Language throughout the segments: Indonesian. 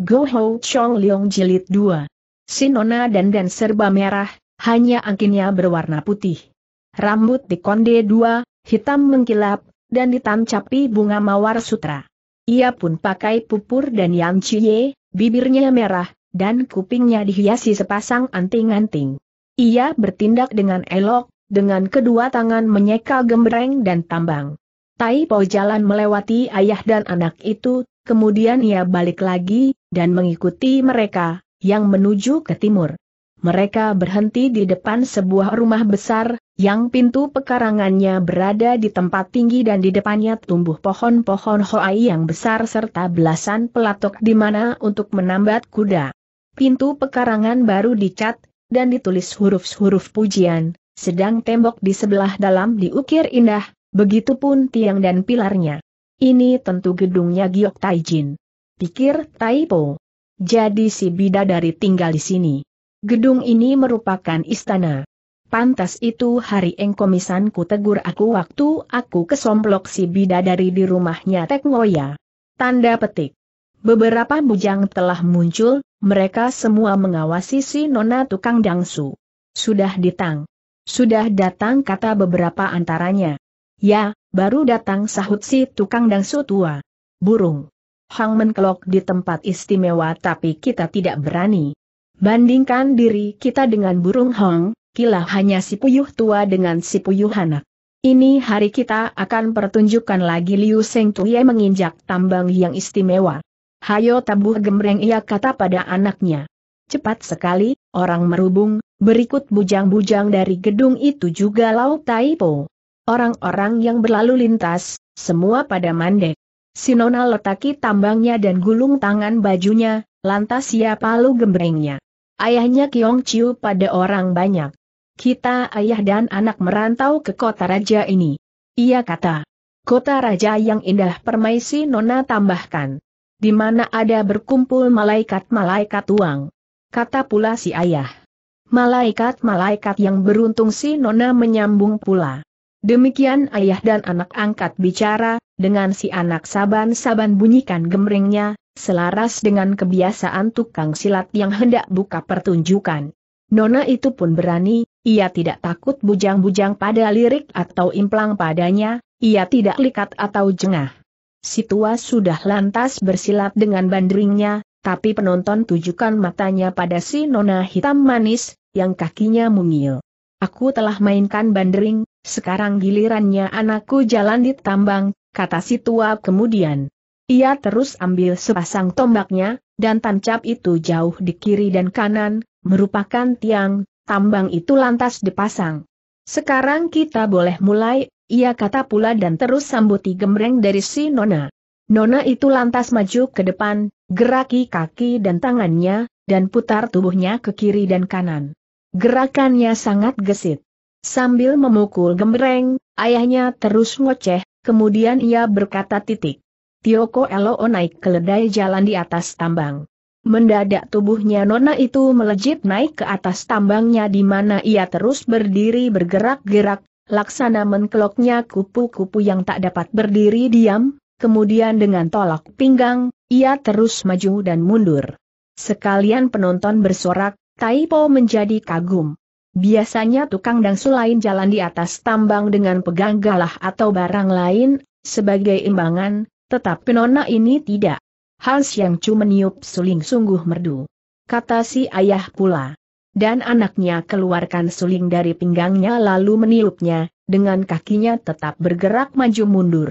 Go Ho Chong Leong Jilid 2. Sinona dan serba merah, hanya angkinnya berwarna putih. Rambut konde dua, hitam mengkilap, dan ditancapi bunga mawar sutra. Ia pun pakai pupur dan yang cie, bibirnya merah, dan kupingnya dihiasi sepasang anting-anting. Ia bertindak dengan elok, dengan kedua tangan menyeka gembreng dan tambang. Tai Po jalan melewati ayah dan anak itu, kemudian ia balik lagi, dan mengikuti mereka, yang menuju ke timur. Mereka berhenti di depan sebuah rumah besar, yang pintu pekarangannya berada di tempat tinggi dan di depannya tumbuh pohon-pohon hoai yang besar serta belasan pelatok di mana untuk menambat kuda. Pintu pekarangan baru dicat, dan ditulis huruf-huruf pujian, sedang tembok di sebelah dalam diukir indah, begitupun tiang dan pilarnya. Ini tentu gedungnya Giok Taijin pikir Taipo. Jadi si Bida dari tinggal di sini. Gedung ini merupakan istana. Pantas itu hari ku tegur aku waktu aku kesomplok si Bida dari di rumahnya Teknoya. Tanda petik. Beberapa bujang telah muncul, mereka semua mengawasi si nona tukang dangsu. Sudah ditang. Sudah datang kata beberapa antaranya. Ya, baru datang sahut si tukang dangsu tua. Burung. Hang menkelok di tempat istimewa tapi kita tidak berani. Bandingkan diri kita dengan burung Hong, kila hanya si puyuh tua dengan si puyuh anak. Ini hari kita akan pertunjukkan lagi Liu Seng Tuye menginjak tambang yang istimewa. Hayo tabuh gemreng ia kata pada anaknya. Cepat sekali, orang merubung, berikut bujang-bujang dari gedung itu juga Lau Taipo. Orang-orang yang berlalu lintas, semua pada mandek. Sinona letaki tambangnya dan gulung tangan bajunya, lantas ia palu gembrengnya. Ayahnya Kiong Chiu pada orang banyak. Kita ayah dan anak merantau ke kota raja ini. Ia kata. Kota raja yang indah permaisi Nona tambahkan. Di mana ada berkumpul malaikat-malaikat uang. Kata pula si ayah. Malaikat-malaikat yang beruntung si Nona menyambung pula. Demikian ayah dan anak angkat bicara, dengan si anak saban-saban bunyikan gemringnya, selaras dengan kebiasaan tukang silat yang hendak buka pertunjukan. Nona itu pun berani, ia tidak takut bujang-bujang pada lirik atau implang padanya, ia tidak likat atau jengah. Si tua sudah lantas bersilat dengan bandringnya, tapi penonton tujukan matanya pada si nona hitam manis, yang kakinya mungil. Aku telah mainkan bandering, sekarang gilirannya anakku jalan di tambang, kata si tua kemudian. Ia terus ambil sepasang tombaknya, dan tancap itu jauh di kiri dan kanan, merupakan tiang, tambang itu lantas dipasang. Sekarang kita boleh mulai, ia kata pula dan terus sambuti gemreng dari si Nona. Nona itu lantas maju ke depan, geraki kaki dan tangannya, dan putar tubuhnya ke kiri dan kanan. Gerakannya sangat gesit. Sambil memukul gemereng, ayahnya terus ngoceh, kemudian ia berkata titik. Tioko elo naik keledai jalan di atas tambang. Mendadak tubuhnya Nona itu melejit naik ke atas tambangnya di mana ia terus berdiri bergerak-gerak, laksana menkeloknya kupu-kupu yang tak dapat berdiri diam, kemudian dengan tolak pinggang, ia terus maju dan mundur. Sekalian penonton bersorak, Tai Po menjadi kagum. Biasanya tukang dangsu lain jalan di atas tambang dengan pegang galah atau barang lain, sebagai imbangan, tetapi nona ini tidak. Hal yang cuma meniup suling sungguh merdu. Kata si ayah pula. Dan anaknya keluarkan suling dari pinggangnya lalu meniupnya, dengan kakinya tetap bergerak maju mundur.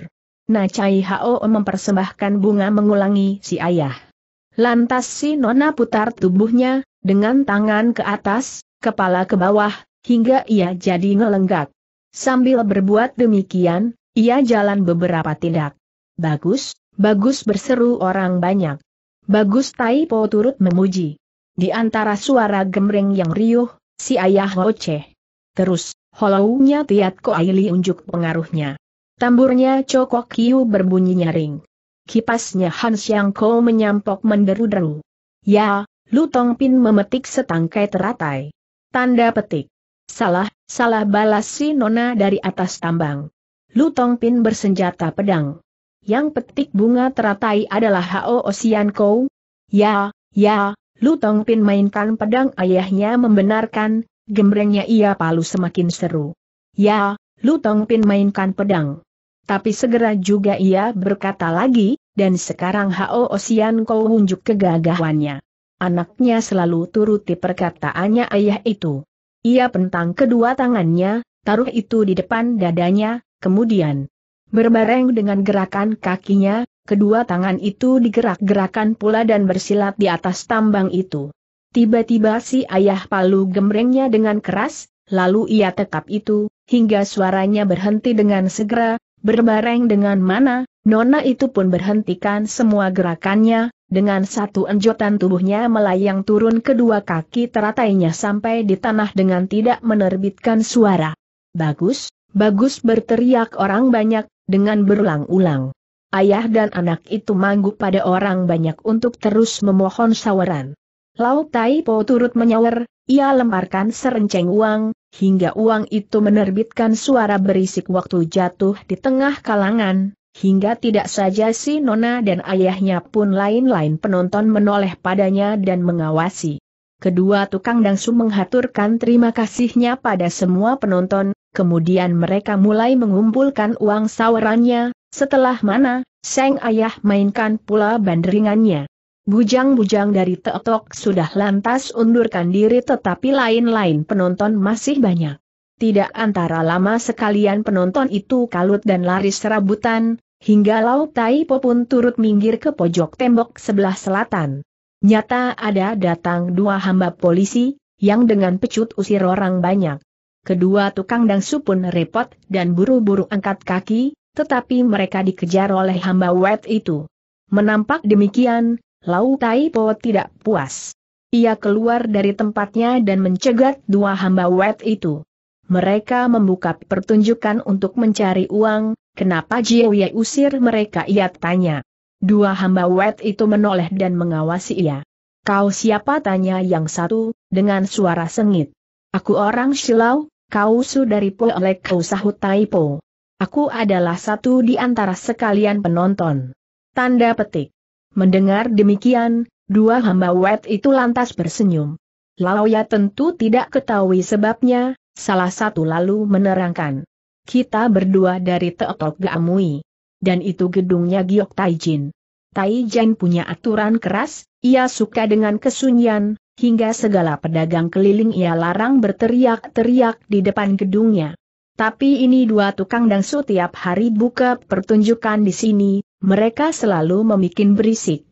Nah Cai Hao mempersembahkan bunga mengulangi si ayah. Lantas si nona putar tubuhnya, dengan tangan ke atas, kepala ke bawah, hingga ia jadi ngelenggak. Sambil berbuat demikian, ia jalan beberapa tindak. Bagus, bagus berseru orang banyak. Bagus Taipo turut memuji. Di antara suara gemreng yang riuh, si ayah Hoce. Terus, holownya Tiat Ko Aili unjuk pengaruhnya. Tamburnya Cokok Kiu berbunyi nyaring. Kipasnya Hans Yang Ko menyampok menderu-deru. Ya, Lu Pin memetik setangkai teratai. Tanda petik. Salah, salah balas si nona dari atas tambang. Lu Pin bersenjata pedang. Yang petik bunga teratai adalah Hao Osian Kou. Ya, ya, Lu Pin mainkan pedang ayahnya membenarkan, gembrengnya ia palu semakin seru. Ya, Lu Pin mainkan pedang. Tapi segera juga ia berkata lagi, dan sekarang Hao Osian Kou unjuk kegagahannya. Anaknya selalu turuti perkataannya ayah itu. Ia pentang kedua tangannya, taruh itu di depan dadanya, kemudian berbareng dengan gerakan kakinya, kedua tangan itu digerak-gerakan pula dan bersilat di atas tambang itu. Tiba-tiba si ayah palu gemrengnya dengan keras, lalu ia tekap itu, hingga suaranya berhenti dengan segera, berbareng dengan mana, Nona itu pun berhentikan semua gerakannya, dengan satu enjotan tubuhnya melayang turun kedua kaki teratainya sampai di tanah dengan tidak menerbitkan suara. Bagus, bagus berteriak orang banyak, dengan berulang-ulang. Ayah dan anak itu mangguk pada orang banyak untuk terus memohon sawaran. Lau Tai Po turut menyawer, ia lemparkan serenceng uang, hingga uang itu menerbitkan suara berisik waktu jatuh di tengah kalangan, Hingga tidak saja si Nona dan ayahnya pun lain-lain penonton menoleh padanya dan mengawasi. Kedua tukang dangsu menghaturkan terima kasihnya pada semua penonton, kemudian mereka mulai mengumpulkan uang sawerannya, setelah mana, sang ayah mainkan pula bandringannya. Bujang-bujang dari Teotok sudah lantas undurkan diri tetapi lain-lain penonton masih banyak. Tidak antara lama sekalian penonton itu kalut dan lari serabutan, hingga Lau Tai Po pun turut minggir ke pojok tembok sebelah selatan. Nyata ada datang dua hamba polisi, yang dengan pecut usir orang banyak. Kedua tukang dangsu pun repot dan buru-buru angkat kaki, tetapi mereka dikejar oleh hamba wet itu. Menampak demikian, Lau Tai Po tidak puas. Ia keluar dari tempatnya dan mencegat dua hamba wet itu. Mereka membuka pertunjukan untuk mencari uang, kenapa Jiu usir mereka ia tanya. Dua hamba wet itu menoleh dan mengawasi ia. Kau siapa tanya yang satu, dengan suara sengit. Aku orang Silau, kau su dari Poelek kau sahut Taipo. Aku adalah satu di antara sekalian penonton. Tanda petik. Mendengar demikian, dua hamba wet itu lantas bersenyum. ya tentu tidak ketahui sebabnya, Salah satu lalu menerangkan. Kita berdua dari Teotok Gaamui. Dan itu gedungnya Giok Taijin. Taijin punya aturan keras, ia suka dengan kesunyian, hingga segala pedagang keliling ia larang berteriak-teriak di depan gedungnya. Tapi ini dua tukang dangsu tiap hari buka pertunjukan di sini, mereka selalu memikin berisik.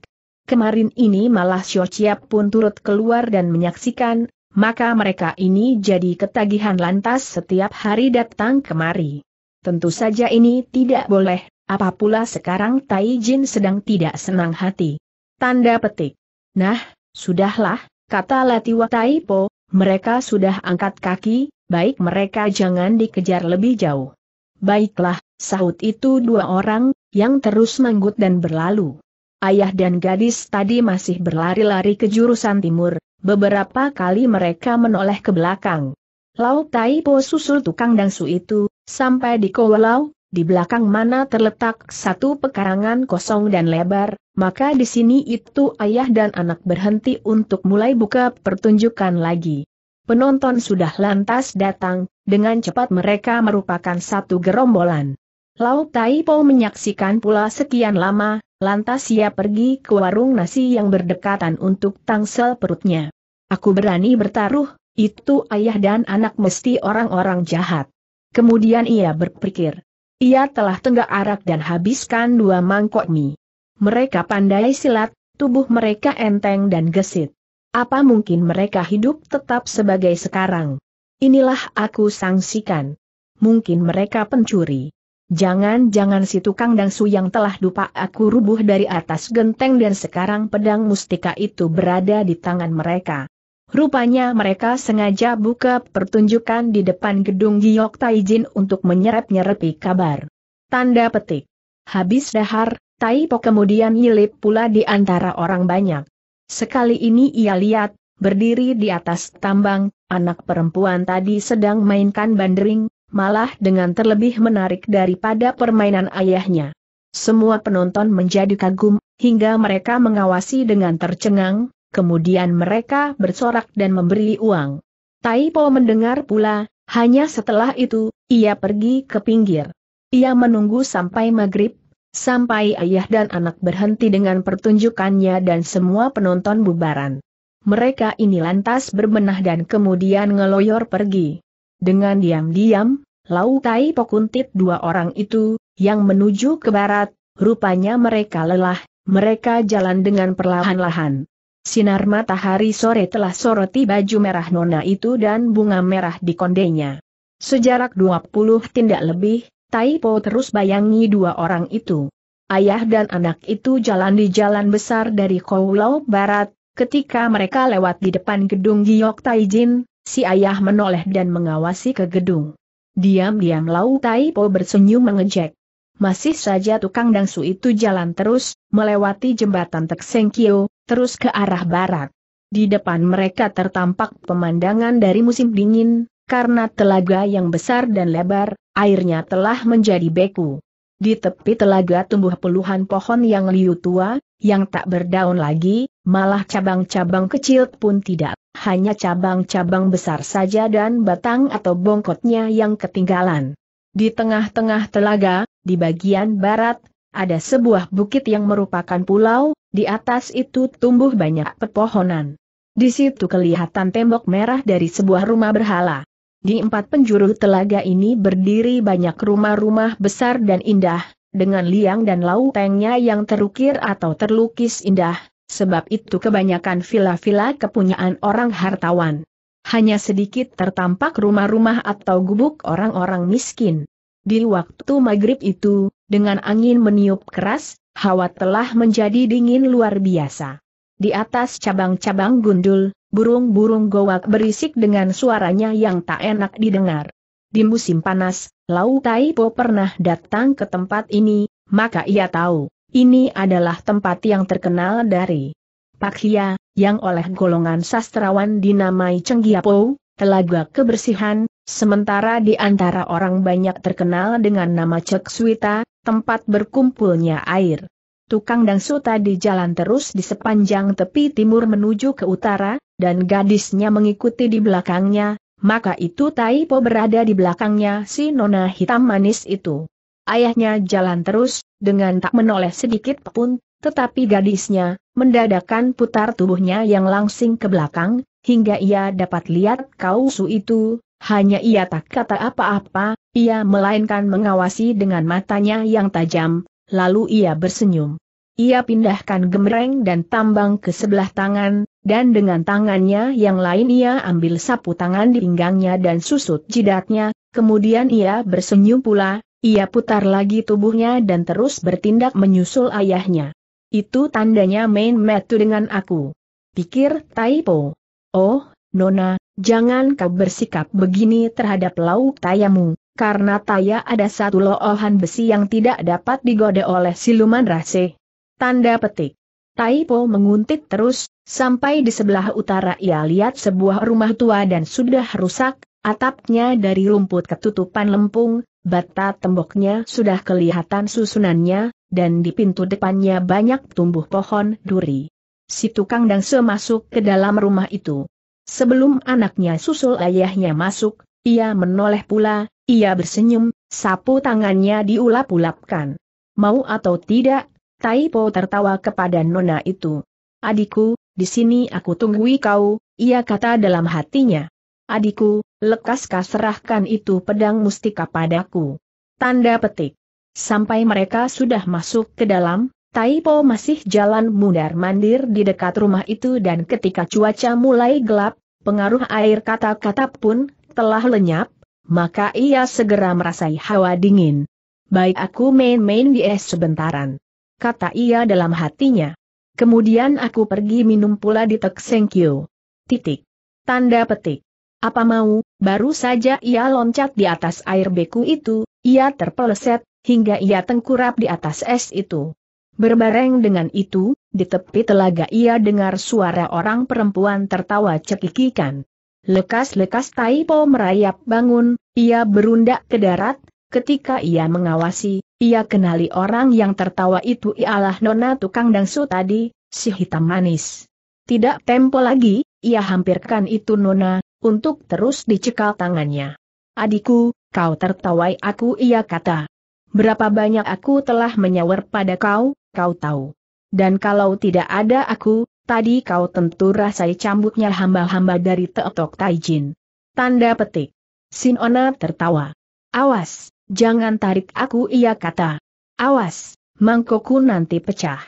Kemarin ini malah Xiao Chiap pun turut keluar dan menyaksikan, maka mereka ini jadi ketagihan lantas setiap hari datang kemari. Tentu saja ini tidak boleh, Apapula sekarang Tai Jin sedang tidak senang hati. Tanda petik. Nah, sudahlah, kata Latiwa Po, mereka sudah angkat kaki, baik mereka jangan dikejar lebih jauh. Baiklah, sahut itu dua orang, yang terus manggut dan berlalu. Ayah dan gadis tadi masih berlari-lari ke jurusan timur, Beberapa kali mereka menoleh ke belakang. Lau Tai Po susul tukang dangsu itu, sampai di Kowalau, di belakang mana terletak satu pekarangan kosong dan lebar, maka di sini itu ayah dan anak berhenti untuk mulai buka pertunjukan lagi. Penonton sudah lantas datang, dengan cepat mereka merupakan satu gerombolan. Lau Tai Po menyaksikan pula sekian lama, Lantas ia pergi ke warung nasi yang berdekatan untuk tangsel perutnya. Aku berani bertaruh, itu ayah dan anak mesti orang-orang jahat. Kemudian ia berpikir. Ia telah tenggak arak dan habiskan dua mangkok mie. Mereka pandai silat, tubuh mereka enteng dan gesit. Apa mungkin mereka hidup tetap sebagai sekarang? Inilah aku sangsikan. Mungkin mereka pencuri. Jangan-jangan si tukang dangsu yang telah dupa aku rubuh dari atas genteng dan sekarang pedang mustika itu berada di tangan mereka. Rupanya mereka sengaja buka pertunjukan di depan gedung Giok Taijin untuk menyerap nyerapi kabar. Tanda petik. Habis dahar, Taipo kemudian nyilip pula di antara orang banyak. Sekali ini ia lihat, berdiri di atas tambang, anak perempuan tadi sedang mainkan bandering, malah dengan terlebih menarik daripada permainan ayahnya. Semua penonton menjadi kagum, hingga mereka mengawasi dengan tercengang, kemudian mereka bersorak dan memberi uang. Taipo mendengar pula, hanya setelah itu, ia pergi ke pinggir. Ia menunggu sampai maghrib, sampai ayah dan anak berhenti dengan pertunjukannya dan semua penonton bubaran. Mereka ini lantas berbenah dan kemudian ngeloyor pergi. Dengan diam-diam, Lau Tai Pokuntit dua orang itu, yang menuju ke barat, rupanya mereka lelah, mereka jalan dengan perlahan-lahan. Sinar matahari sore telah soroti baju merah nona itu dan bunga merah di kondenya. Sejarak 20 tindak lebih, Tai Po terus bayangi dua orang itu. Ayah dan anak itu jalan di jalan besar dari Kowlau Barat, ketika mereka lewat di depan gedung Giok Taijin, si ayah menoleh dan mengawasi ke gedung. Diam-diam Lau Taipo bersenyum mengejek. Masih saja tukang dangsu itu jalan terus, melewati jembatan Teksengkio, terus ke arah barat. Di depan mereka tertampak pemandangan dari musim dingin, karena telaga yang besar dan lebar, airnya telah menjadi beku. Di tepi telaga tumbuh puluhan pohon yang liu tua, yang tak berdaun lagi, malah cabang-cabang kecil pun tidak, hanya cabang-cabang besar saja dan batang atau bongkotnya yang ketinggalan. Di tengah-tengah telaga, di bagian barat, ada sebuah bukit yang merupakan pulau, di atas itu tumbuh banyak pepohonan. Di situ kelihatan tembok merah dari sebuah rumah berhala. Di empat penjuru telaga ini berdiri banyak rumah-rumah besar dan indah, dengan liang dan lautengnya yang terukir atau terlukis indah, sebab itu kebanyakan villa-villa kepunyaan orang hartawan. Hanya sedikit tertampak rumah-rumah atau gubuk orang-orang miskin. Di waktu maghrib itu, dengan angin meniup keras, hawa telah menjadi dingin luar biasa. Di atas cabang-cabang gundul, burung-burung gowak berisik dengan suaranya yang tak enak didengar. Di musim panas, Lau Taipo pernah datang ke tempat ini, maka ia tahu, ini adalah tempat yang terkenal dari Pak Hia, yang oleh golongan sastrawan dinamai Cenggiapo, Telaga Kebersihan, sementara di antara orang banyak terkenal dengan nama Cek Suita, tempat berkumpulnya air. Tukang Dangsu tadi jalan terus di sepanjang tepi timur menuju ke utara, dan gadisnya mengikuti di belakangnya, maka itu Taipo berada di belakangnya si nona hitam manis itu. Ayahnya jalan terus, dengan tak menoleh sedikit pun, tetapi gadisnya, mendadakan putar tubuhnya yang langsing ke belakang, hingga ia dapat lihat kau su itu, hanya ia tak kata apa-apa, ia melainkan mengawasi dengan matanya yang tajam, lalu ia bersenyum. Ia pindahkan gemereng dan tambang ke sebelah tangan, dan dengan tangannya yang lain ia ambil sapu tangan di pinggangnya dan susut jidatnya, kemudian ia bersenyum pula, ia putar lagi tubuhnya dan terus bertindak menyusul ayahnya. Itu tandanya main metu dengan aku. Pikir Taipo. Oh, Nona, jangan kau bersikap begini terhadap lauk tayamu, karena taya ada satu loohan besi yang tidak dapat digoda oleh siluman rase. Tanda petik. Taipo menguntit terus, sampai di sebelah utara ia lihat sebuah rumah tua dan sudah rusak, atapnya dari rumput ketutupan lempung, bata temboknya sudah kelihatan susunannya, dan di pintu depannya banyak tumbuh pohon duri. Si tukang dangse masuk ke dalam rumah itu. Sebelum anaknya susul ayahnya masuk, ia menoleh pula, ia bersenyum, sapu tangannya diulap-ulapkan. Mau atau tidak, Taipo tertawa kepada nona itu. Adikku, di sini aku tunggui kau, ia kata dalam hatinya. Adikku, lekaskah serahkan itu pedang mustika padaku. Tanda petik. Sampai mereka sudah masuk ke dalam, Taipo masih jalan mundar-mandir di dekat rumah itu dan ketika cuaca mulai gelap, pengaruh air kata-kata pun telah lenyap, maka ia segera merasai hawa dingin. Baik aku main-main di es sebentaran. Kata ia dalam hatinya. Kemudian aku pergi minum pula di teksengkyo. Titik. Tanda petik. Apa mau, baru saja ia loncat di atas air beku itu, ia terpeleset, hingga ia tengkurap di atas es itu. Berbareng dengan itu, di tepi telaga ia dengar suara orang perempuan tertawa cekikikan. Lekas-lekas Taipo merayap bangun, ia berundak ke darat, ketika ia mengawasi, ia kenali orang yang tertawa itu ialah nona tukang dangsu tadi, si hitam manis. Tidak tempo lagi, ia hampirkan itu nona, untuk terus dicekal tangannya. Adikku, kau tertawai aku ia kata. Berapa banyak aku telah menyawer pada kau, kau tahu. Dan kalau tidak ada aku, Tadi kau tentu rasai cambuknya hamba-hamba dari Teotok Taijin. Tanda petik. Sinona tertawa. Awas, jangan tarik aku ia kata. Awas, mangkokku nanti pecah.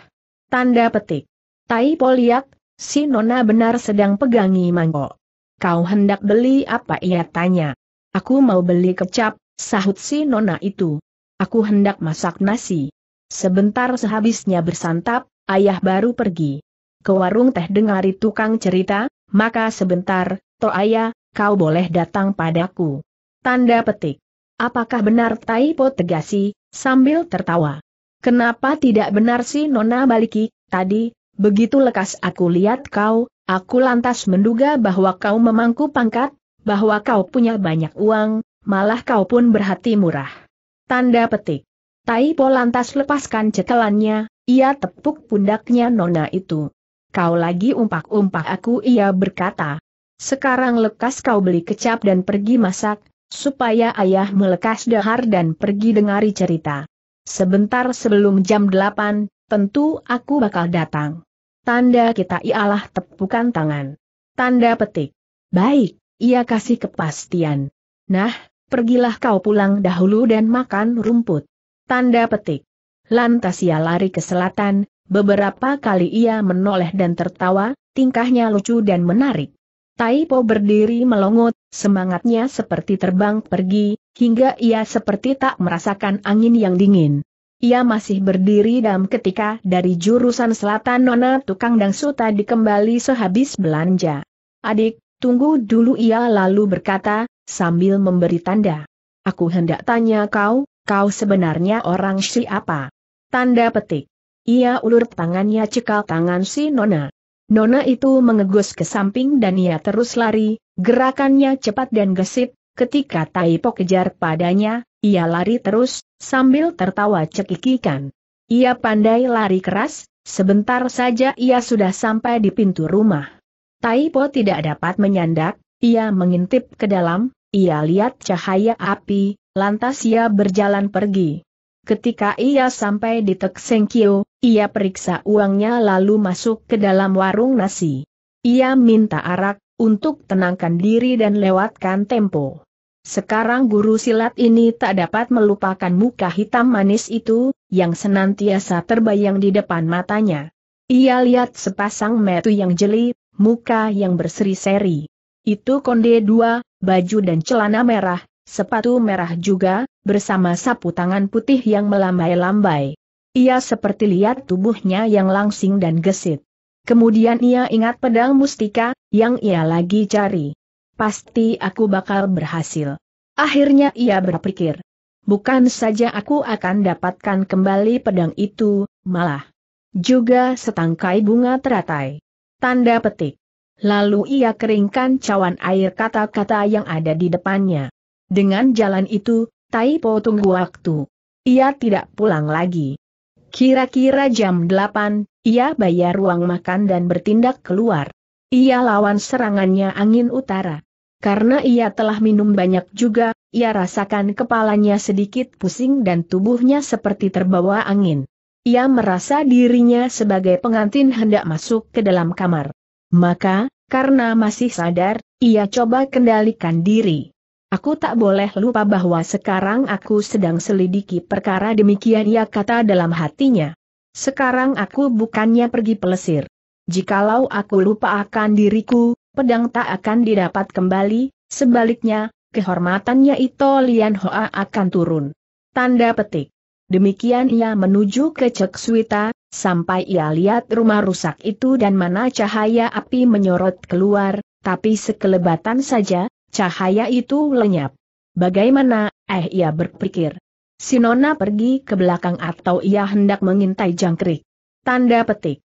Tanda petik. Tai poliak, Sinona benar sedang pegangi mangkok. Kau hendak beli apa ia tanya. Aku mau beli kecap, sahut si nona itu. Aku hendak masak nasi. Sebentar sehabisnya bersantap, ayah baru pergi ke warung teh dengari tukang cerita, maka sebentar, Toaya, kau boleh datang padaku. Tanda petik. Apakah benar Taipo tegasi, sambil tertawa. Kenapa tidak benar sih Nona Baliki, tadi, begitu lekas aku lihat kau, aku lantas menduga bahwa kau memangku pangkat, bahwa kau punya banyak uang, malah kau pun berhati murah. Tanda petik. Taipo lantas lepaskan cekelannya, ia tepuk pundaknya Nona itu kau lagi umpak-umpak aku ia berkata. Sekarang lekas kau beli kecap dan pergi masak, supaya ayah melekas dahar dan pergi dengari cerita. Sebentar sebelum jam delapan, tentu aku bakal datang. Tanda kita ialah tepukan tangan. Tanda petik. Baik, ia kasih kepastian. Nah, pergilah kau pulang dahulu dan makan rumput. Tanda petik. Lantas ia lari ke selatan, Beberapa kali ia menoleh dan tertawa, tingkahnya lucu dan menarik. Tai Po berdiri melongot, semangatnya seperti terbang pergi, hingga ia seperti tak merasakan angin yang dingin. Ia masih berdiri dalam ketika dari jurusan selatan Nona Tukang Dangsu tadi kembali sehabis belanja. Adik, tunggu dulu ia lalu berkata, sambil memberi tanda. Aku hendak tanya kau, kau sebenarnya orang siapa? Tanda petik. Ia ulur tangannya cekal tangan si Nona. Nona itu mengegus ke samping dan ia terus lari, gerakannya cepat dan gesit, ketika Tai Taipo kejar padanya, ia lari terus, sambil tertawa cekikikan. Ia pandai lari keras, sebentar saja ia sudah sampai di pintu rumah. Tai Taipo tidak dapat menyandak, ia mengintip ke dalam, ia lihat cahaya api, lantas ia berjalan pergi. Ketika ia sampai di Teksengkio, ia periksa uangnya lalu masuk ke dalam warung nasi. Ia minta arak, untuk tenangkan diri dan lewatkan tempo. Sekarang guru silat ini tak dapat melupakan muka hitam manis itu, yang senantiasa terbayang di depan matanya. Ia lihat sepasang metu yang jeli, muka yang berseri-seri. Itu konde dua, baju dan celana merah, sepatu merah juga, bersama sapu tangan putih yang melambai-lambai. Ia seperti lihat tubuhnya yang langsing dan gesit. Kemudian ia ingat pedang mustika, yang ia lagi cari. Pasti aku bakal berhasil. Akhirnya ia berpikir. Bukan saja aku akan dapatkan kembali pedang itu, malah juga setangkai bunga teratai. Tanda petik. Lalu ia keringkan cawan air kata-kata yang ada di depannya. Dengan jalan itu, Tai Po tunggu waktu. Ia tidak pulang lagi. Kira-kira jam 8, ia bayar uang makan dan bertindak keluar. Ia lawan serangannya angin utara. Karena ia telah minum banyak juga, ia rasakan kepalanya sedikit pusing dan tubuhnya seperti terbawa angin. Ia merasa dirinya sebagai pengantin hendak masuk ke dalam kamar. Maka, karena masih sadar, ia coba kendalikan diri. Aku tak boleh lupa bahwa sekarang aku sedang selidiki perkara demikian ia kata dalam hatinya. Sekarang aku bukannya pergi pelesir. Jikalau aku lupa akan diriku, pedang tak akan didapat kembali, sebaliknya, kehormatannya itu Lian Hoa akan turun. Tanda petik. Demikian ia menuju ke Cek Suita, sampai ia lihat rumah rusak itu dan mana cahaya api menyorot keluar, tapi sekelebatan saja, Cahaya itu lenyap. Bagaimana, eh ia berpikir. Sinona pergi ke belakang atau ia hendak mengintai jangkrik. Tanda petik.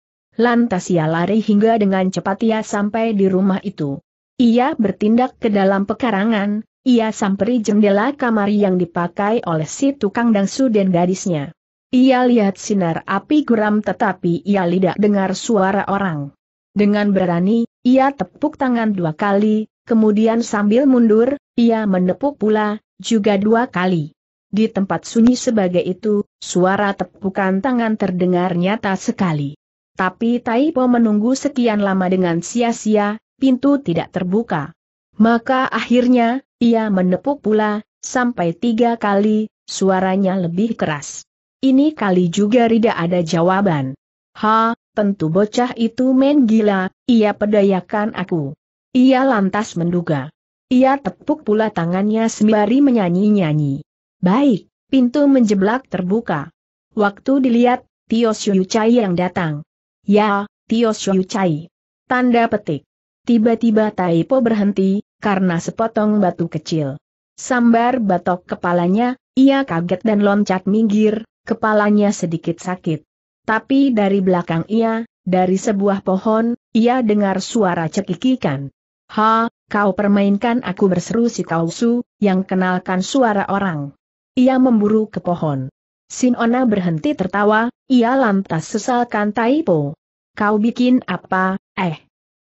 Lantas ia lari hingga dengan cepat ia sampai di rumah itu. Ia bertindak ke dalam pekarangan, ia samperi jendela kamar yang dipakai oleh si tukang dangsu dan gadisnya. Ia lihat sinar api guram tetapi ia tidak dengar suara orang. Dengan berani, ia tepuk tangan dua kali, kemudian sambil mundur, ia menepuk pula, juga dua kali. Di tempat sunyi sebagai itu, suara tepukan tangan terdengar nyata sekali. Tapi Taipo menunggu sekian lama dengan sia-sia, pintu tidak terbuka. Maka akhirnya, ia menepuk pula, sampai tiga kali, suaranya lebih keras. Ini kali juga tidak ada jawaban. Ha, tentu bocah itu main gila, ia pedayakan aku. Ia lantas menduga. Ia tepuk pula tangannya sembari menyanyi-nyanyi. Baik, pintu menjeblak terbuka. Waktu dilihat, Tio Xiu Chai yang datang. Ya, Tio Xiu Chai. Tanda petik. Tiba-tiba Taipo berhenti, karena sepotong batu kecil. Sambar batok kepalanya, ia kaget dan loncat minggir, kepalanya sedikit sakit. Tapi dari belakang ia, dari sebuah pohon, ia dengar suara cekikikan. Ha, kau permainkan aku berseru si Kausu, yang kenalkan suara orang. Ia memburu ke pohon. Sinona berhenti tertawa, ia lantas sesalkan Taipo. Kau bikin apa, eh?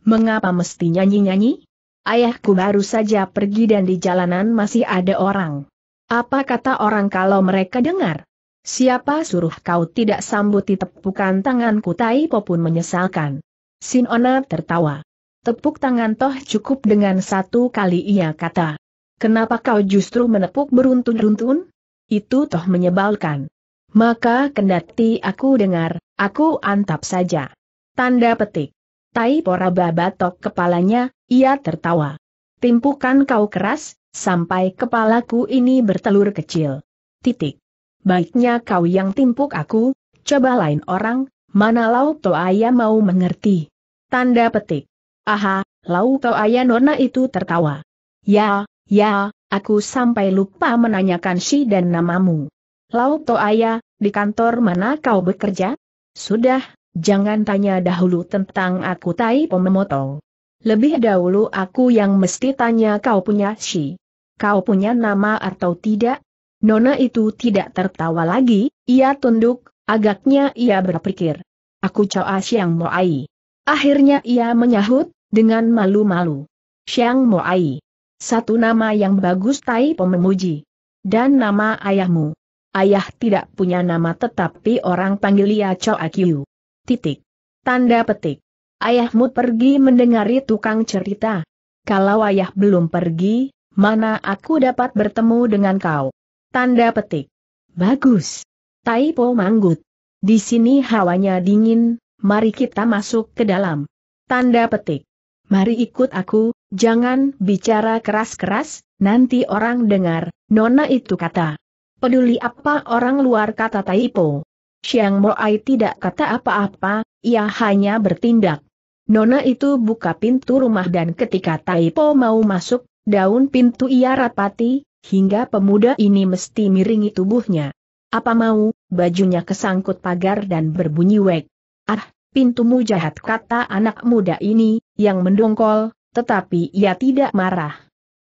Mengapa mesti nyanyi-nyanyi? Ayahku baru saja pergi dan di jalanan masih ada orang. Apa kata orang kalau mereka dengar? Siapa suruh kau tidak sambut? di tepukan tanganku Taipo pun menyesalkan. Sin Sinona tertawa. Tepuk tangan toh cukup dengan satu kali ia kata. Kenapa kau justru menepuk beruntun-runtun? Itu toh menyebalkan. Maka kendati aku dengar, aku antap saja. Tanda petik. Tai pora batok kepalanya, ia tertawa. Timpukan kau keras, sampai kepalaku ini bertelur kecil. Titik baiknya kau yang timpuk aku, coba lain orang, mana Lau Toaya mau mengerti. Tanda petik. Aha, Lau Toaya Nona itu tertawa. Ya, ya, aku sampai lupa menanyakan si dan namamu. Lau Toaya, di kantor mana kau bekerja? Sudah, jangan tanya dahulu tentang aku tai Pomemoto. Lebih dahulu aku yang mesti tanya kau punya si. Kau punya nama atau tidak? Nona itu tidak tertawa lagi, ia tunduk, agaknya ia berpikir. Aku Choa Siang Moai. Akhirnya ia menyahut, dengan malu-malu. Siang Moai. Satu nama yang bagus Tai memuji. Dan nama ayahmu. Ayah tidak punya nama tetapi orang panggil ia Choa Kiu. Titik. Tanda petik. Ayahmu pergi mendengari tukang cerita. Kalau ayah belum pergi, mana aku dapat bertemu dengan kau? Tanda petik. Bagus. Taipo manggut. Di sini hawanya dingin, mari kita masuk ke dalam. Tanda petik. Mari ikut aku, jangan bicara keras-keras, nanti orang dengar, nona itu kata. Peduli apa orang luar kata Taipo. Siang Moai tidak kata apa-apa, ia hanya bertindak. Nona itu buka pintu rumah dan ketika Taipo mau masuk, daun pintu ia rapati, hingga pemuda ini mesti miringi tubuhnya. Apa mau, bajunya kesangkut pagar dan berbunyi wek. Ah, pintumu jahat kata anak muda ini, yang mendongkol, tetapi ia tidak marah.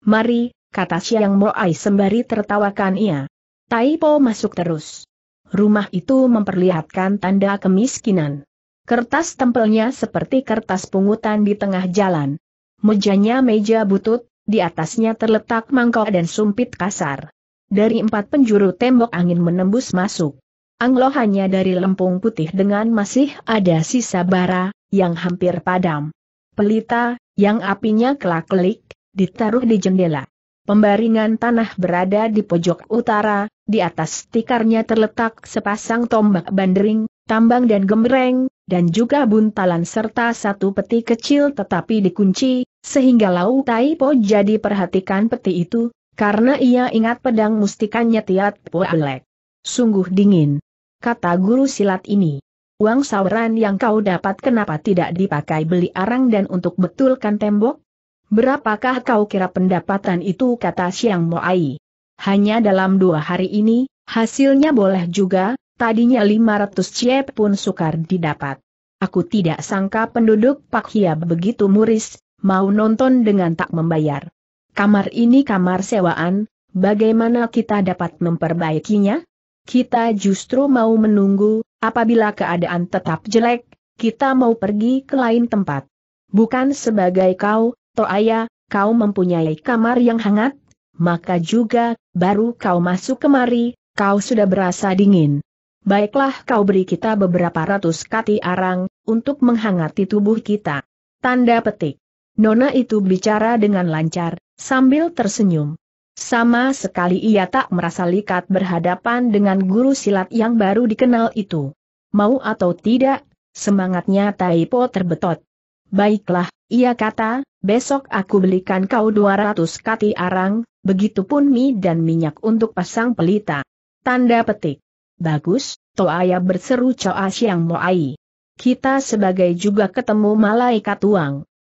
Mari, kata Siang Moai sembari tertawakan ia. Taipo masuk terus. Rumah itu memperlihatkan tanda kemiskinan. Kertas tempelnya seperti kertas pungutan di tengah jalan. Mejanya meja butut, di atasnya terletak mangkok dan sumpit kasar. Dari empat penjuru tembok angin menembus masuk. Anglo hanya dari lempung putih dengan masih ada sisa bara, yang hampir padam. Pelita, yang apinya kelak-kelik, ditaruh di jendela. Pembaringan tanah berada di pojok utara, di atas tikarnya terletak sepasang tombak bandering, tambang dan gemreng, dan juga buntalan serta satu peti kecil tetapi dikunci, sehingga Lau Tai Po jadi perhatikan peti itu, karena ia ingat pedang mustikanya Tiat Po Alek. Sungguh dingin. Kata guru silat ini. Uang sauran yang kau dapat kenapa tidak dipakai beli arang dan untuk betulkan tembok? Berapakah kau kira pendapatan itu kata Siang Moai? Hanya dalam dua hari ini, hasilnya boleh juga, tadinya 500 ciep pun sukar didapat. Aku tidak sangka penduduk Pak Hia begitu muris, mau nonton dengan tak membayar. Kamar ini kamar sewaan, bagaimana kita dapat memperbaikinya? Kita justru mau menunggu, apabila keadaan tetap jelek, kita mau pergi ke lain tempat. Bukan sebagai kau, Toaya, kau mempunyai kamar yang hangat, maka juga, baru kau masuk kemari, kau sudah berasa dingin. Baiklah kau beri kita beberapa ratus kati arang, untuk menghangati tubuh kita. Tanda petik. Nona itu bicara dengan lancar, sambil tersenyum. Sama sekali ia tak merasa likat berhadapan dengan guru silat yang baru dikenal itu. Mau atau tidak, semangatnya Taipo terbetot. Baiklah, ia kata, besok aku belikan kau 200 kati arang, begitupun mie dan minyak untuk pasang pelita. Tanda petik. Bagus, Toaya berseru Choa Siang Moai. Kita sebagai juga ketemu malaikat uang.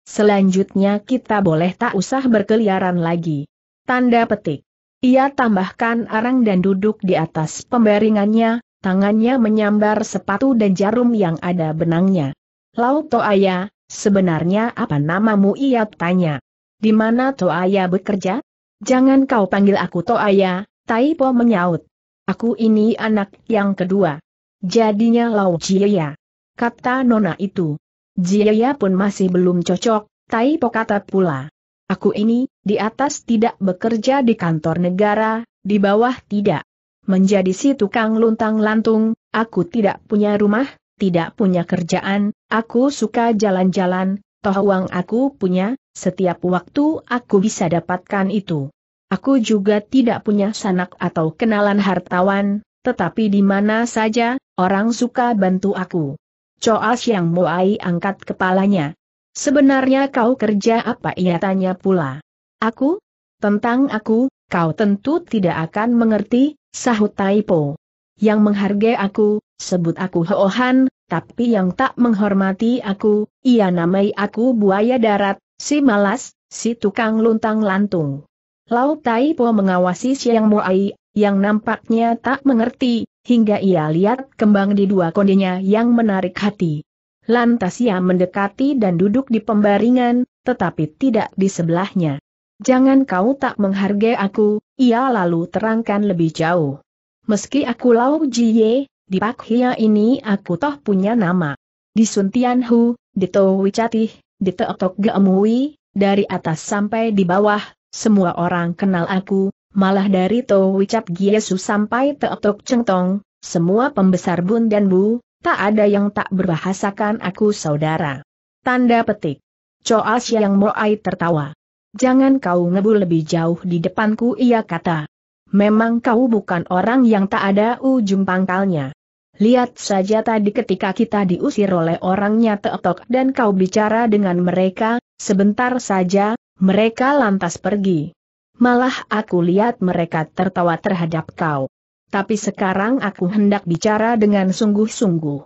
Selanjutnya kita boleh tak usah berkeliaran lagi. Tanda petik. Ia tambahkan arang dan duduk di atas pembaringannya, tangannya menyambar sepatu dan jarum yang ada benangnya. Lau Toaya, sebenarnya apa namamu ia tanya. Di mana Toaya bekerja? Jangan kau panggil aku Toaya, Taipo menyaut. Aku ini anak yang kedua. Jadinya Lau Jiaya. Kata nona itu. Jiaya pun masih belum cocok, Tai Po kata pula. Aku ini, di atas tidak bekerja di kantor negara, di bawah tidak. Menjadi si tukang luntang lantung, aku tidak punya rumah, tidak punya kerjaan, aku suka jalan-jalan, toh uang aku punya, setiap waktu aku bisa dapatkan itu. Aku juga tidak punya sanak atau kenalan hartawan, tetapi di mana saja, orang suka bantu aku. Coas yang Moai angkat kepalanya. Sebenarnya kau kerja apa ia tanya pula. Aku? Tentang aku, kau tentu tidak akan mengerti, sahut Taipo. Yang menghargai aku, sebut aku Hoohan, tapi yang tak menghormati aku, ia namai aku buaya darat, si malas, si tukang luntang lantung. Lau Tai Po mengawasi Siang muai, yang nampaknya tak mengerti, hingga ia lihat kembang di dua kondenya yang menarik hati. Lantas ia mendekati dan duduk di pembaringan, tetapi tidak di sebelahnya. Jangan kau tak menghargai aku, ia lalu terangkan lebih jauh. Meski aku Lau Jie, di Pak Hia ini aku toh punya nama. Di Sun Hu, di Tau Wicatih, di Teotok Geemui, dari atas sampai di bawah, semua orang kenal aku, malah dari To Wicap Giesu sampai Teotok Cengtong, semua pembesar bun dan bu, tak ada yang tak berbahasakan aku saudara. Tanda petik. Choa Siang Moai tertawa. Jangan kau ngebu lebih jauh di depanku ia kata. Memang kau bukan orang yang tak ada ujung pangkalnya. Lihat saja tadi ketika kita diusir oleh orangnya teotok dan kau bicara dengan mereka, sebentar saja, mereka lantas pergi. Malah aku lihat mereka tertawa terhadap kau. Tapi sekarang aku hendak bicara dengan sungguh-sungguh.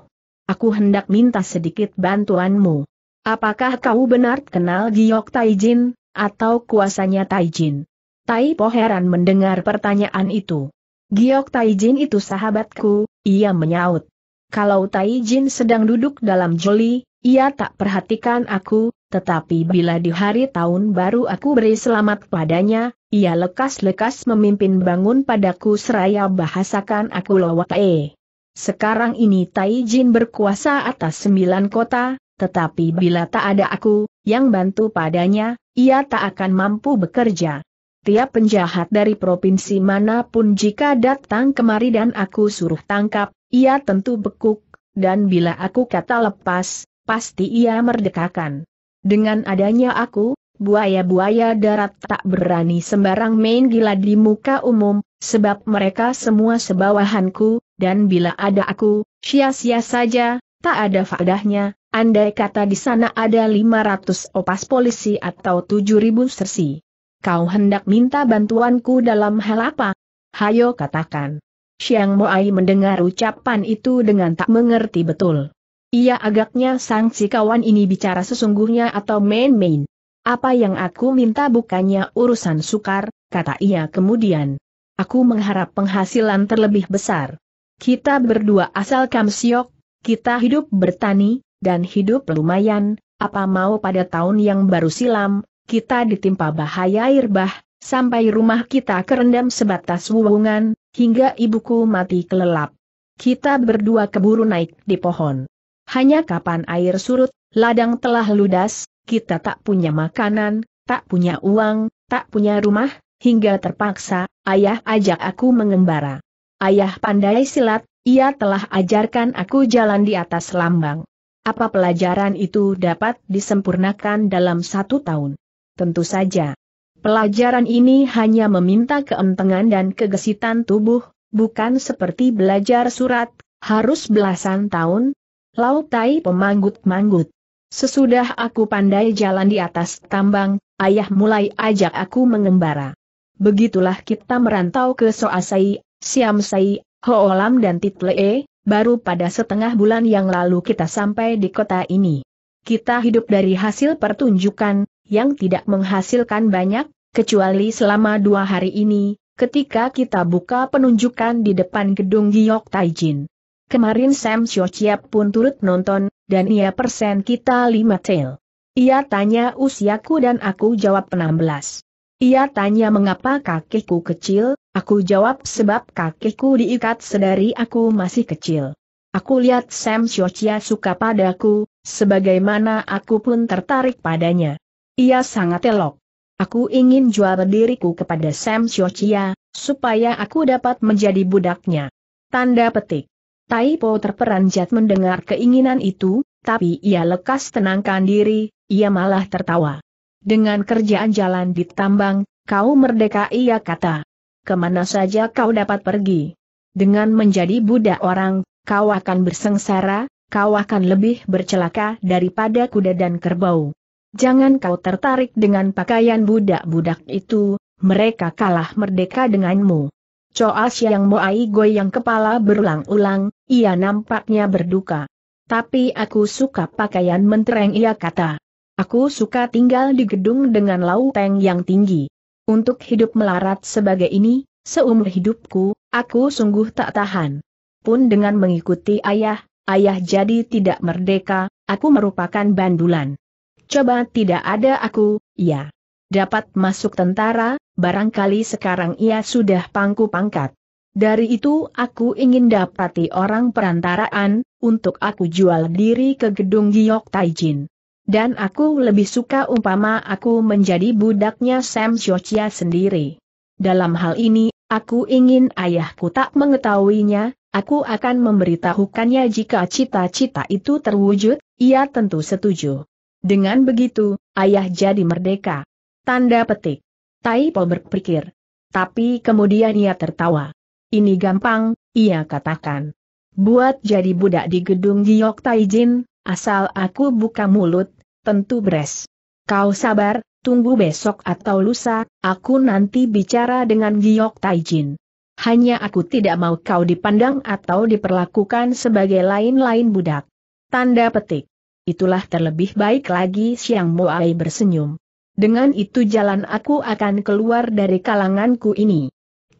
Aku hendak minta sedikit bantuanmu. Apakah kau benar kenal Giok Taijin, atau kuasanya Taijin? Tai Po heran mendengar pertanyaan itu. Giok Taijin itu sahabatku, ia menyaut. Kalau Taijin sedang duduk dalam joli, ia tak perhatikan aku, tetapi bila di hari tahun baru aku beri selamat padanya, ia lekas-lekas memimpin bangun padaku seraya bahasakan aku lawak eh. Sekarang ini Tai Jin berkuasa atas sembilan kota, tetapi bila tak ada aku, yang bantu padanya, ia tak akan mampu bekerja. Tiap penjahat dari provinsi manapun jika datang kemari dan aku suruh tangkap, ia tentu bekuk, dan bila aku kata lepas, pasti ia merdekakan. Dengan adanya aku, buaya-buaya darat tak berani sembarang main gila di muka umum, sebab mereka semua sebawahanku, dan bila ada aku, sia-sia saja, tak ada faedahnya, andai kata di sana ada 500 opas polisi atau 7000 sersi. Kau hendak minta bantuanku dalam hal apa? Hayo katakan. Siang Moai mendengar ucapan itu dengan tak mengerti betul. Ia agaknya sang si kawan ini bicara sesungguhnya atau main-main. Apa yang aku minta bukannya urusan sukar, kata ia kemudian. Aku mengharap penghasilan terlebih besar. Kita berdua asal kamsiok, kita hidup bertani, dan hidup lumayan, apa mau pada tahun yang baru silam, kita ditimpa bahaya air bah, sampai rumah kita kerendam sebatas wuwungan, hingga ibuku mati kelelap. Kita berdua keburu naik di pohon. Hanya kapan air surut, ladang telah ludas, kita tak punya makanan, tak punya uang, tak punya rumah, hingga terpaksa, ayah ajak aku mengembara. Ayah pandai silat, ia telah ajarkan aku jalan di atas lambang. Apa pelajaran itu dapat disempurnakan dalam satu tahun? Tentu saja. Pelajaran ini hanya meminta keentengan dan kegesitan tubuh, bukan seperti belajar surat, harus belasan tahun, Lau Tai pemanggut-manggut. Sesudah aku pandai jalan di atas tambang, ayah mulai ajak aku mengembara. Begitulah kita merantau ke Soasai, Siamsai, Hoolam dan Titlee, baru pada setengah bulan yang lalu kita sampai di kota ini. Kita hidup dari hasil pertunjukan, yang tidak menghasilkan banyak, kecuali selama dua hari ini, ketika kita buka penunjukan di depan gedung Giok Taijin. Kemarin Sam Chiap pun turut nonton, dan ia persen kita lima tail. Ia tanya usiaku dan aku jawab enam belas. Ia tanya mengapa kakiku kecil, aku jawab sebab kakiku diikat sedari aku masih kecil. Aku lihat Sam Chochia suka padaku, sebagaimana aku pun tertarik padanya. Ia sangat elok. Aku ingin jual diriku kepada Sam Chochia, supaya aku dapat menjadi budaknya. Tanda petik. Taipo terperanjat mendengar keinginan itu, tapi ia lekas tenangkan diri, ia malah tertawa. Dengan kerjaan jalan di tambang, kau merdeka ia kata. Kemana saja kau dapat pergi. Dengan menjadi budak orang, kau akan bersengsara, kau akan lebih bercelaka daripada kuda dan kerbau. Jangan kau tertarik dengan pakaian budak-budak itu, mereka kalah merdeka denganmu. Coas yang Moai goyang kepala berulang-ulang, ia nampaknya berduka. Tapi aku suka pakaian mentereng ia kata. Aku suka tinggal di gedung dengan lauteng yang tinggi. Untuk hidup melarat sebagai ini, seumur hidupku, aku sungguh tak tahan. Pun dengan mengikuti ayah, ayah jadi tidak merdeka, aku merupakan bandulan. Coba tidak ada aku, ya. Dapat masuk tentara, barangkali sekarang ia sudah pangku pangkat. Dari itu aku ingin dapati orang perantaraan, untuk aku jual diri ke gedung Giok Taijin. Dan aku lebih suka umpama aku menjadi budaknya Sam Shochia sendiri. Dalam hal ini, aku ingin ayahku tak mengetahuinya, aku akan memberitahukannya jika cita-cita itu terwujud, ia tentu setuju. Dengan begitu, ayah jadi merdeka. Tanda petik. Tai Taipo berpikir. Tapi kemudian ia tertawa. Ini gampang, ia katakan. Buat jadi budak di gedung Giok Taijin, asal aku buka mulut, tentu beres. Kau sabar, tunggu besok atau lusa, aku nanti bicara dengan Giok Taijin. Hanya aku tidak mau kau dipandang atau diperlakukan sebagai lain-lain budak. Tanda petik. Itulah terlebih baik lagi Siang Moai bersenyum. Dengan itu jalan aku akan keluar dari kalanganku ini.